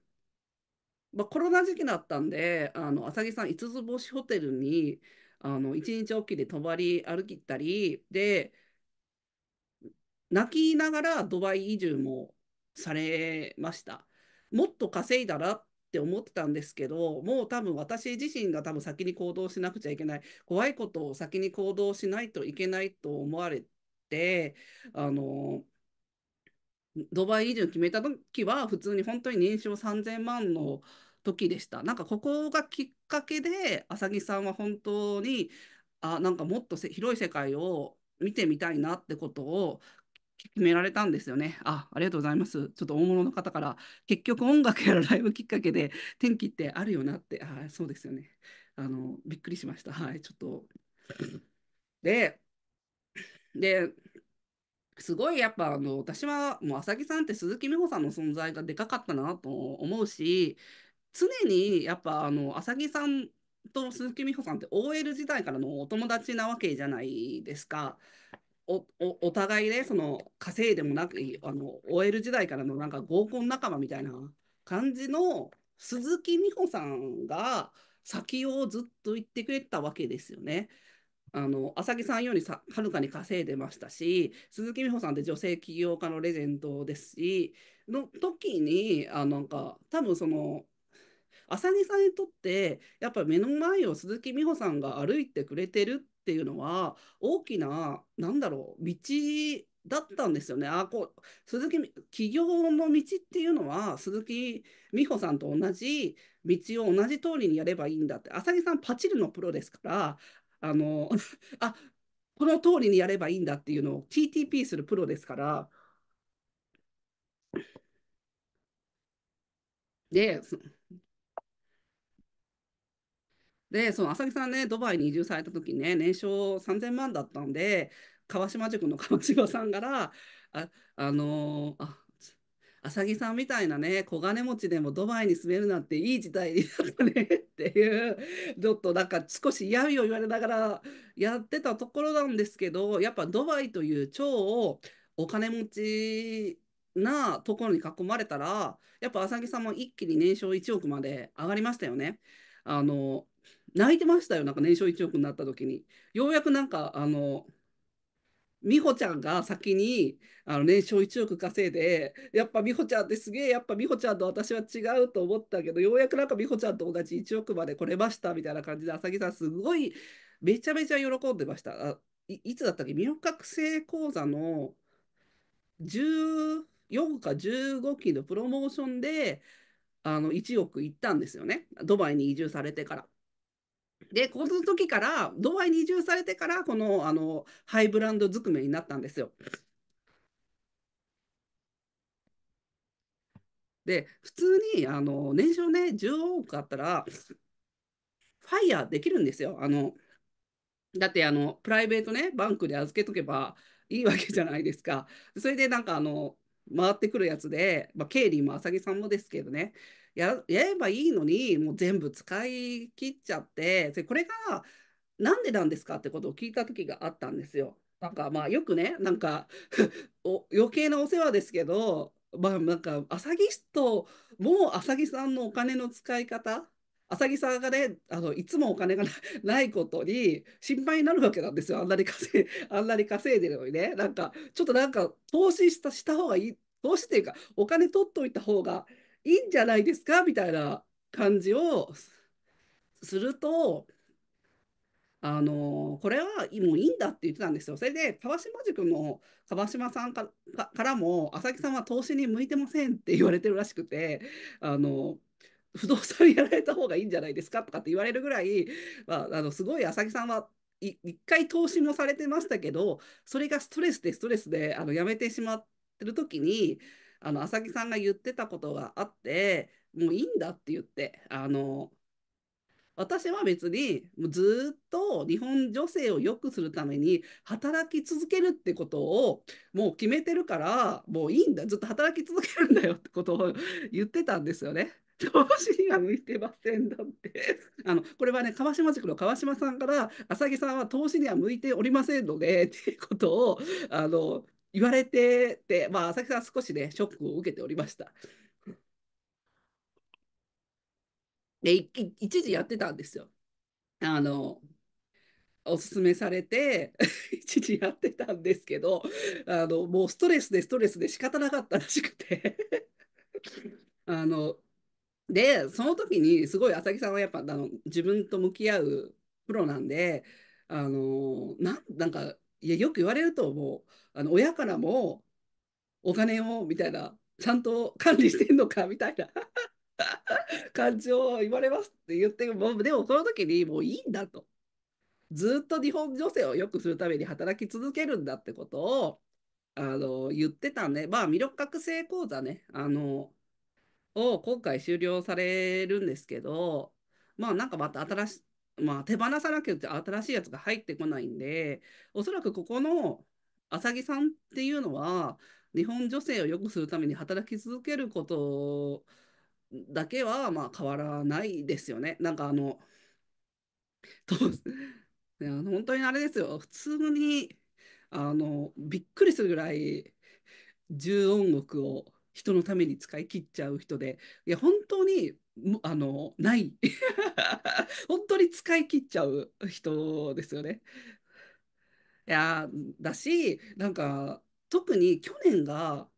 まあ、コロナ時期だったんで、あの、浅木さん五つ星ホテルに、あの、一日おきで泊まり歩きったり、で、泣きながらドバイ移住もされました。もっと稼いだらって思ってたんですけどもう多分私自身が多分先に行動しなくちゃいけない怖いことを先に行動しないといけないと思われてあのドバイ移住決めた時は普通に本当に年証3000万の時でした。なんかここがきっかけで浅木さんは本当にあなんかもっと広い世界を見てみたいなってことを決められたんですよね。あありがとうございます。ちょっと大物の方から結局音楽やライブきっかけで天気ってあるよなってあそうですよねあの。びっくりしました。はいちょっとでですごいやっぱあの私はもう浅木さんって鈴木美穂さんの存在がでかかったなと思うし常にやっぱあの浅木さんと鈴木美穂さんって OL 時代からのお友達なわけじゃないですか。おお互いねその稼いでもなく OL 時代からのなんか合コン仲間みたいな感じの鈴木美穂さんが先をずっと言ってくれたわけですよね。あの浅木さんよりはるかに稼いでましたし鈴木美穂さんって女性起業家のレジェンドですしの時にあなんか多分その浅木さんにとってやっぱり目の前を鈴木美穂さんが歩いてくれてるっていうのは大きななんだろう道だったんですよね。あこう鈴木企業の道っていうのは鈴木美穂さんと同じ道を同じ通りにやればいいんだって浅木さんパチルのプロですからあの あこの通りにやればいいんだっていうのを TTP するプロですから。でで、その浅木さんね、ドバイに移住された時ね、年商3000万だったんで、川島塾の川島さんから、あ、あのー、あ浅木さんみたいなね小金持ちでもドバイに住めるなんていい時代だったねっていうちょっとなんか少し嫌味を言われながらやってたところなんですけどやっぱドバイという超お金持ちなところに囲まれたらやっぱ浅木さんも一気に年商1億まで上がりましたよね。あの泣いてましたよなんか年商1億になった時にようやくなんかあの美穂ちゃんが先にあの年商1億稼いでやっぱ美穂ちゃんってすげえやっぱ美穂ちゃんと私は違うと思ったけどようやくなんか美穂ちゃんと同じ1億まで来れましたみたいな感じで浅木さんすごいめちゃめちゃ喜んでました。あいつだったっけ美穂覚醒講座の14か15期のプロモーションであの1億いったんですよねドバイに移住されてから。でこの時からドバイに移住されてからこのあのハイブランドずくめになったんですよ。で普通にあの年商ね10億あったらファイヤーできるんですよ。あのだってあのプライベートねバンクで預けとけばいいわけじゃないですか。それでなんかあの回ってくるやつで、まあ、経理も浅木さんもですけどねやればいいのにもう全部使い切っちゃってでこれがなんでなんですかってことを聞いた時があったんですよ。なんかまあよくねなんか お余計なお世話ですけどまあなんか浅木ともう浅木さんのお金の使い方浅木さんがねあのいつもお金が ないことに心配になるわけなんですよあんなに稼いあんなに稼いでるのにねなんかちょっとなんか投資したした方がいい投資っていうかお金取っといた方がいいんじゃないですかみたいな感じをすると、あのこれはもういいんだって言ってたんですよ。それで川島塾の川島さんからも浅木さんは投資に向いてませんって言われてるらしくてあの不動産やられた方がいいんじゃないですかとかって言われるぐらい、まあ、あのすごい浅木さんは一回投資もされてましたけどそれがストレスでストレスであのやめてしまってる時にあの浅木さんが言ってたことがあってもういいんだって言ってあの私は別にずっと日本女性を良くするために働き続けるってことをもう決めてるからもういいんだずっと働き続けるんだよってことを言ってたんですよね。投資には向いてませんだってあのこれはね川島塾の川島さんから「浅木さんは投資には向いておりませんので」っていうことをあの言われてて、まあ、浅木さんは少しね、ショックを受けておりました。で、一時やってたんですよ。あの、おすすめされて 一時やってたんですけど、あの、もうストレスでストレスで仕方なかったらしくて あの、で、その時にすごい浅木さんはやっぱあの自分と向き合うプロなんで、あの、ななんかいやよく言われると思うあの親からもお金をみたいなちゃんと管理してんのかみたいな 感じを言われますって言ってもでもこの時にもういいんだとずっと日本女性を良くするために働き続けるんだってことをあの言ってたんでまあ魅力覚醒講座ねあのを今回終了されるんですけどまあなんかまた新しまあ、手放さなきゃって新しいやつが入ってこないんでおそらくここの浅木さんっていうのは日本女性を良くするために働き続けることだけはまあ変わらないですよね。なんかあのといや本当にあれですよ普通にあのびっくりするぐらい10音楽を人のために使い切っちゃう人でいや本当にあのない 本当に使い切っちゃう人ですよね。いやだしなんか特に去年が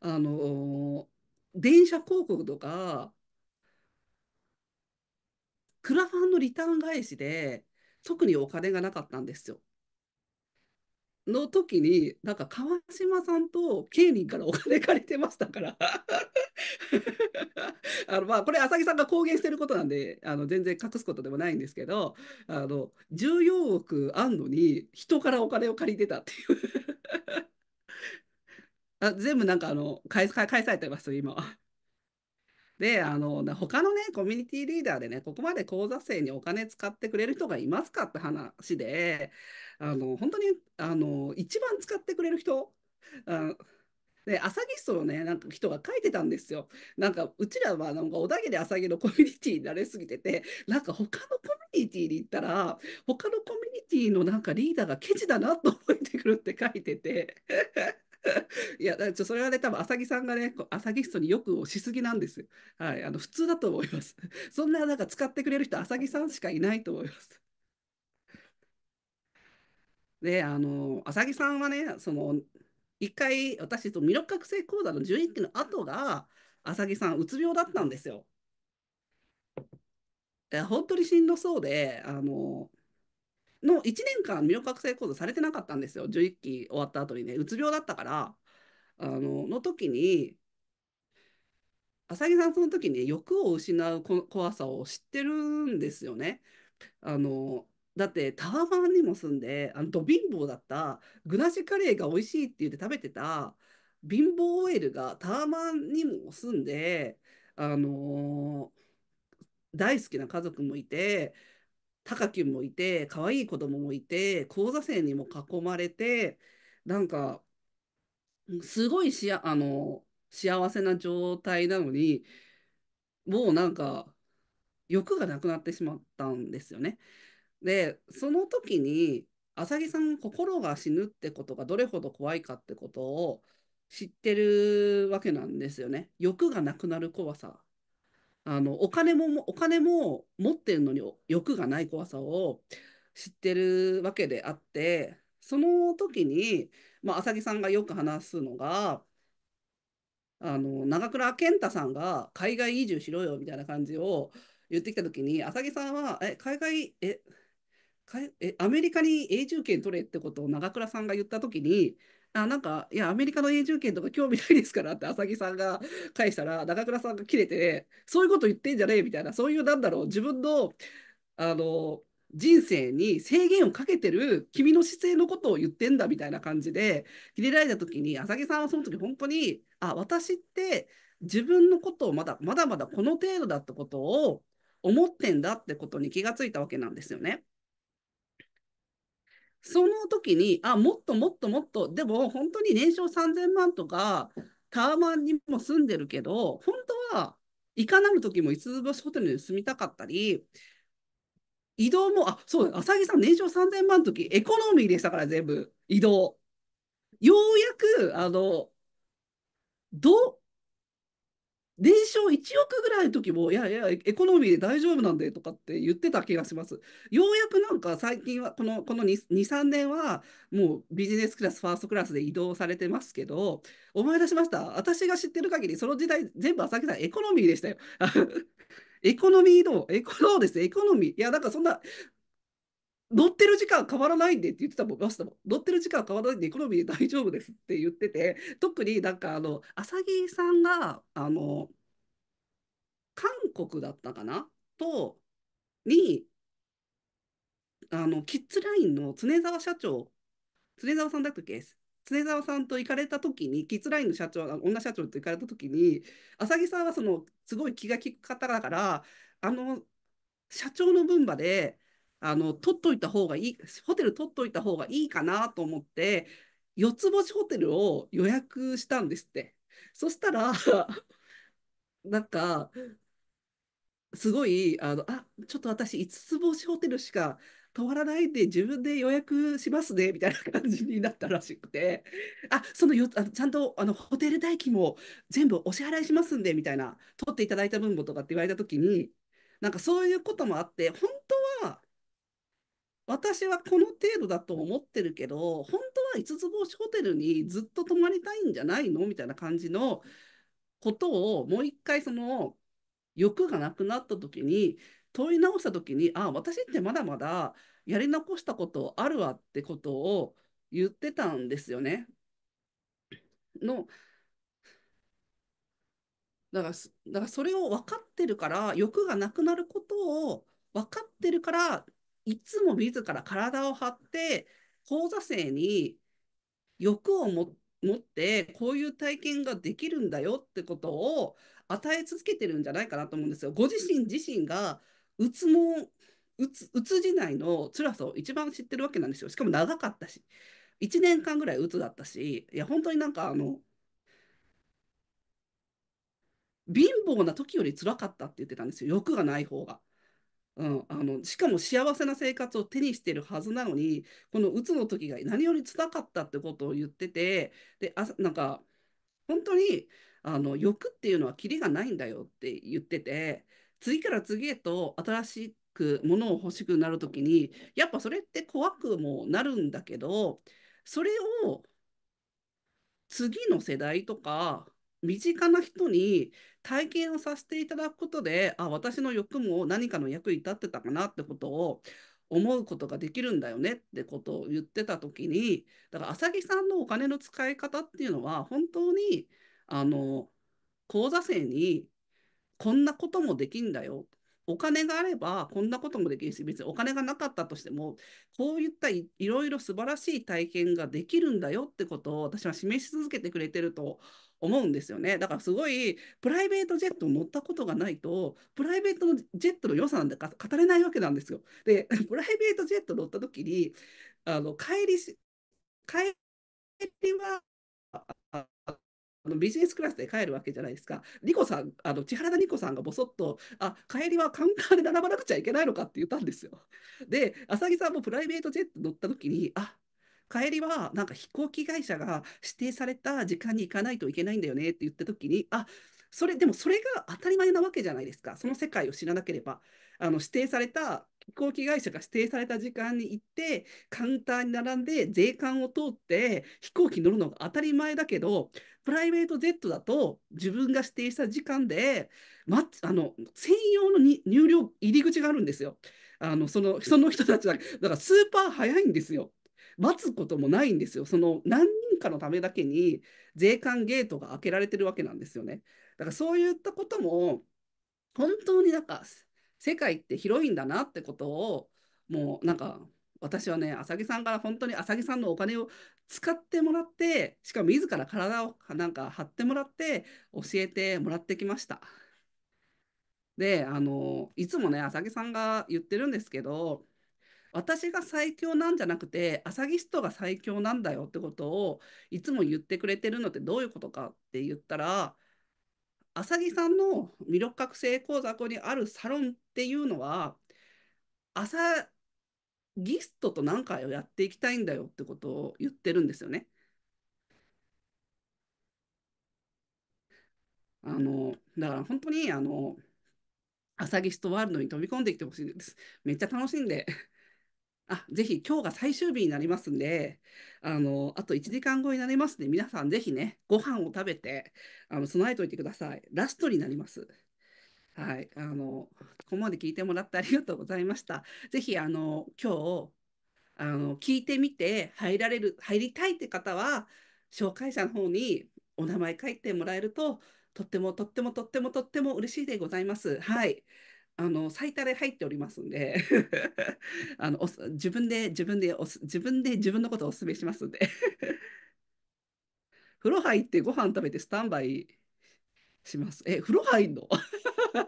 あの電車広告とかクラファンのリターン返しで特にお金がなかったんですよ。の時になんか川島さんとケイリンからお金借りてましたから あのまあこれ浅木さんが公言してることなんであの全然隠すことでもないんですけどあの14億あんのに人からお金を借りてたっていう あ全部なんかあの返返されてます今。で、あの、他のね、コミュニティリーダーでね、ここまで講座生にお金使ってくれる人がいますかって話で、あの、本当に、あの、一番使ってくれる人、あで、朝ギストのね、なんか人が書いてたんですよ。なんか、うちらはなんか小田切朝ギのコミュニティになれすぎてて、なんか他のコミュニティに行ったら、他のコミュニティのなんかリーダーがケチだなと思ってくるって書いてていや、ちょそれはね、多分浅木さんがね、浅木ストによくをしすぎなんですよ。はい、あの普通だと思います。そんな、なんか使ってくれる人、浅木さんしかいないと思います。で、あの、浅木さんはね、その、一回、私、と魅力覚醒講座の11期の後が、浅木さん、うつ病だったんですよ。本当にしんどそうで、あの、の1年間魅力覚醒講座されてなかったんですよ11期終わった後にねうつ病だったからあのの時に浅木さんその時に欲を失う怖さを知ってるんですよね。あのだってタワマンにも住んであのど貧乏だった具なしカレーが美味しいって言って食べてた貧乏オイルがタワマンにも住んであのー、大好きな家族もいて高木もいて可愛い子供もいて講座生にも囲まれてなんかすごいしやあの幸せな状態なのにもうなんか欲がなくなってしまったんですよね。でその時に浅木さん心が死ぬってことがどれほど怖いかってことを知ってるわけなんですよね。欲がなくなる怖さあのお金もお金も持ってるのに欲がない怖さを知ってるわけであってその時に、まあ、浅木さんがよく話すのがあの長倉健太さんが海外移住しろよみたいな感じを言ってきた時に浅木さんはえ海外えかえアメリカに永住権取れってことを長倉さんが言った時にあなんか、いや、アメリカの永住権とか興味ないですからって、浅木さんが返したら、中倉さんが切れて、そういうこと言ってんじゃねえみたいな、そういう、なんだろう、自分の、あの、人生に制限をかけてる君の姿勢のことを言ってんだみたいな感じで切れられた時に浅木さんはその時本当にあ私って自分のことをまだまだまだこの程度だってことを思ってんだってことに気がついたわけなんですよね。その時に、あ、もっともっともっと、でも本当に年商3000万とか、タワマンにも住んでるけど、本当はいかなる時も五つ星ホテルに住みたかったり、移動も、あ、そう、浅木さん、年商3000万の時、エコノミーでしたから、全部、移動。ようやく、あの、ど、年商1億ぐらいの時も、いやいや、エコノミーで大丈夫なんでとかって言ってた気がします。ようやくなんか最近は、このこの2、3年は、もうビジネスクラス、ファーストクラスで移動されてますけど、思い出しました。私が知ってる限り、その時代、全部浅木さん、エコノミーでしたよ。エコノミーうエコノですエコノミー。いや、なんかそんな、乗ってる時間変わらないんでって言ってたもん、スタも。乗ってる時間変わらないんで、エコノミーで大丈夫ですって言ってて、特になんかあの、浅木さんが、あの、韓国だったかなと、に、あの、キッズラインの常沢社長、常沢さんだったっけ常沢さんと行かれた時に、キッズラインの社長、女社長と行かれた時に、浅木さんはその、すごい気が利く方だから、あの、社長の分まで、あの取っといた方がいいホテル取っといた方がいいかなと思って4つ星ホテルを予約したんですってそしたら なんかすごいあのあちょっと私5つ星ホテルしか泊まらないで自分で予約しますねみたいな感じになったらしくてあそのよあちゃんとあのホテル代金も全部お支払いしますんでみたいな取っていただいた分もとかって言われた時になんかそういうこともあって本当は私はこの程度だと思ってるけど本当は五つ星ホテルにずっと泊まりたいんじゃないのみたいな感じのことをもう一回その欲がなくなった時に問い直した時にあ私ってまだまだやり残したことあるわってことを言ってたんですよね。のだからだからそれを分かってるから欲がなくなることを分かってるからいつも自ら体を張って講座生に欲を持ってこういう体験ができるんだよってことを与え続けてるんじゃないかなと思うんですよ。ご自身自身がうつもうつうつ時代の辛さを一番知ってるわけなんですよ。しかも長かったし1年間ぐらいうつだったしいや本当になんかあの貧乏な時より辛かったって言ってたんですよ欲がない方が。うん、あのしかも幸せな生活を手にしてるはずなのにこのうつの時が何よりつらかったってことを言っててであなんか本当にあの欲っていうのはキリがないんだよって言ってて次から次へと新しくものを欲しくなる時にやっぱそれって怖くもなるんだけどそれを次の世代とか身近な人に体験をさせていただくことであ私の欲も何かの役に立ってたかなってことを思うことができるんだよねってことを言ってた時にだから浅木さんのお金の使い方っていうのは本当にあの講座生にこんなこともできんだよお金があればこんなこともできるし別にお金がなかったとしてもこういったいろいろ素晴らしい体験ができるんだよってことを私は示し続けてくれてると思うんですよねだからすごいプライベートジェット乗ったことがないとプライベートのジェットの良さなんて語れないわけなんですよ。で プライベートジェット乗った時にあの帰り帰りはビジネスクラスで帰るわけじゃないですか。リコさん、あの千原田リコさんがぼそっと、あ帰りはカウンターで並ばなくちゃいけないのかって言ったんですよ。で、浅木さんもプライベートジェット乗った時に、あ帰りはなんか飛行機会社が指定された時間に行かないといけないんだよねって言った時に、あそれでもそれが当たり前なわけじゃないですか、その世界を知らなければ。あの指定された飛行機会社が指定された時間に行ってカウンターに並んで税関を通って飛行機乗るのが当たり前だけどプライベートジェットだと自分が指定した時間で、ま、あの専用の入料入り口があるんですよ。あのそのその人たちだだからスーパー早いんですよ。待つこともないんですよ。その何人かのためだけに税関ゲートが開けられてるわけなんですよね。だからそういったことも本当になんか世界って広いんだなってことをもうなんか私はね浅木さんから本当に浅木さんのお金を使ってもらってしかも自ら体をなんか張ってもらって教えてもらってきました。であのいつもね浅木さんが言ってるんですけど私が最強なんじゃなくて浅木ストが最強なんだよってことをいつも言ってくれてるのってどういうことかって言ったら浅木さんの魅力覚醒講座にあるサロンっていうのは、朝ギストと何回をやっていきたいんだよってことを言ってるんですよね。あのだから本当にあの朝ギストワールドに飛び込んできてほしいです。めっちゃ楽しんであ、ぜひ今日が最終日になりますんで、あの、あと1時間後になりますんで、皆さんぜひね、ご飯を食べて、あの、備えておいてください。ラストになります。はい、あの、ここまで聞いてもらってありがとうございました。ぜひ、あの、今日、あの、聞いてみて、入られる、入りたいって方は、紹介者の方にお名前書いてもらえると、とってもとってもとってもとっても嬉しいでございます。はい。あの最多で入っておりますんで あの自分で自分で自分で自分のことをお勧めしますんで 風呂入ってご飯食べてスタンバイしますえ風呂入んの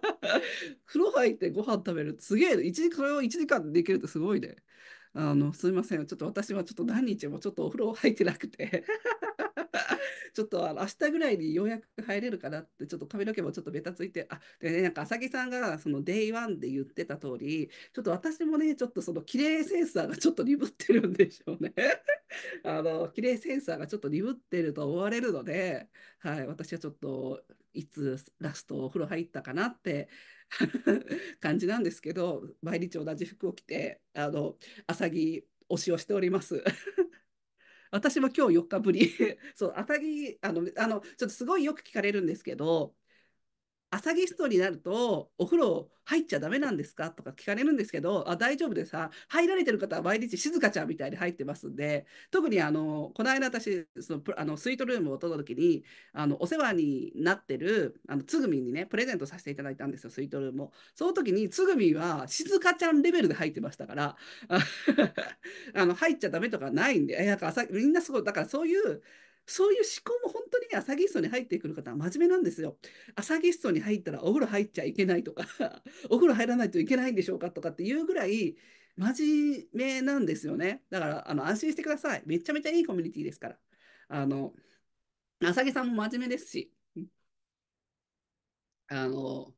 風呂入ってご飯食べるすげえ1時それを1時間でできるってすごいねあのすいませんちょっと私はちょっと何日もちょっとお風呂入ってなくてちょっとあの明日ぐらいにようやく入れるかなって、ちょっと髪の毛もちょっとべたついて、あ、でね、なんか浅木さんがそのデイワンで言ってた通り、ちょっと私もね、ちょっとその綺麗センサーがちょっと鈍ってるんでしょうね。あの、綺麗センサーがちょっと鈍ってると思われるので、はい、私はちょっと、いつラストお風呂入ったかなって 感じなんですけど毎日同じ服を着てあの浅木推しをしております私も今日4日ぶり そう、あたぎ、あの、あの、ちょっとすごいよく聞かれるんですけど、朝ゲストになるとお風呂入っちゃダメなんですかとか聞かれるんですけどあ大丈夫でさ入られてる方は毎日静かちゃんみたいに入ってますんで特にあのこの間私そのあのスイートルームを取った時にあのお世話になってるあのつぐみにねプレゼントさせていただいたんですよスイートルームをその時につぐみはは静かちゃんレベルで入ってましたからあの 入っちゃダメとかないんでえなんか朝みんなすごいだからそういうそういう思考も本当にね、朝ギストに入ってくる方は真面目なんですよ。朝ギストに入ったらお風呂入っちゃいけないとか お風呂入らないといけないんでしょうかとかっていうぐらい、真面目なんですよね。だから、あの、安心してください。めちゃめちゃいいコミュニティですから。あの、朝木さんも真面目ですし、あの、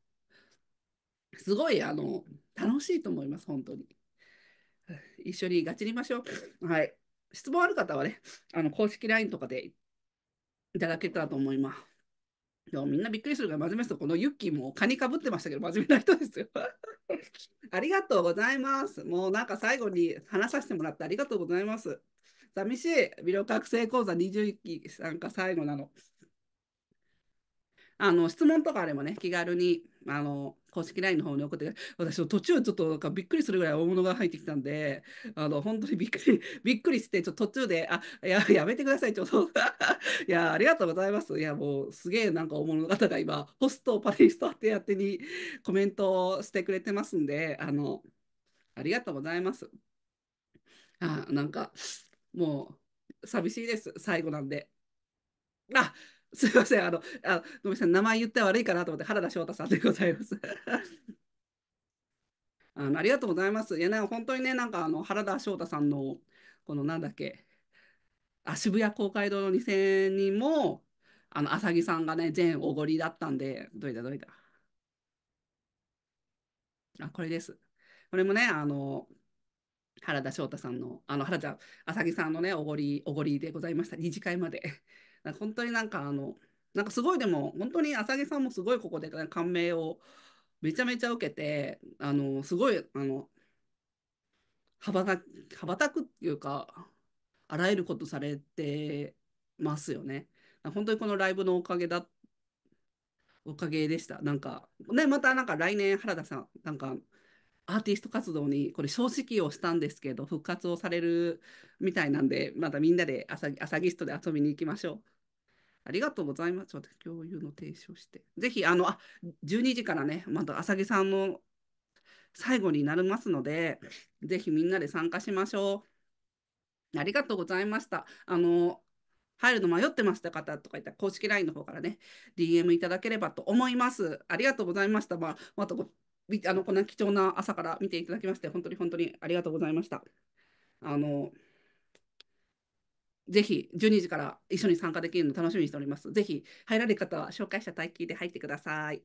すごい、あの、楽しいと思います、本当に。一緒にガチりましょう。はい。質問ある方はね、あの公式 LINE とかでいただけたらと思います。でもみんなびっくりするから真面目ですと、このユッキーもカニかぶってましたけど、真面目な人ですよ。ありがとうございます。もうなんか最後に話させてもらってありがとうございます。寂しい。美容覚醒講座21期参加最後なの。あの質問とかあればね、気軽にあの公式 LINE の方に送って、私途中ちょっとなんかびっくりするぐらい大物が入ってきたんで、あの本当にびっくり、びっくりして、ちょっと途中で、あややめてください、ちょっと。いや、ありがとうございます。いや、もうすげえなんか大物の方が今、ホスト、パネリストってやってにコメントをしてくれてますんで、あの、ありがとうございます。あ、なんか、もう、寂しいです。最後なんで。あすみません、あの、あごめんなさい、名前言って悪いかなと思って、原田翔太さんでございます。あのありがとうございます。いや、なんか本当にね、なんかあの原田翔太さんの、このなんだっけ、あ渋谷公会堂の2000も、あの、浅木さんがね、全おごりだったんで、どいたどいた。あ、これです。これもね、あの、原田翔太さんの、あの、原田、浅木さんのね、おごり、おごりでございました。二次会まで。本当になんかあのなんかすごいでも本当に浅木さんもすごいここで、ね、感銘をめちゃめちゃ受けてあのすごいあの羽ばた羽ばたくっていうかあらゆることされてますよね。本当にこのライブのおかげだおかげでした。なんかねまたなんか来年原田さんなんかアーティスト活動にこれ正直をしたんですけど復活をされるみたいなんでまたみんなで朝朝ギストで遊びに行きましょう。ありがとうございます。私、共有の提唱して。ぜひ、あの、あ、12時からね、また浅木さんの最後になりますので、ぜひみんなで参加しましょう。ありがとうございました。あの、入るの迷ってました方とかいったら、公式 LINE の方からね、DM いただければと思います。ありがとうございました。まあ、またあのこんな貴重な朝から見ていただきまして、本当に本当にありがとうございました。あのぜひ12時から一緒に参加できるの楽しみにしております。ぜひ入られる方は紹介した待機で入ってください。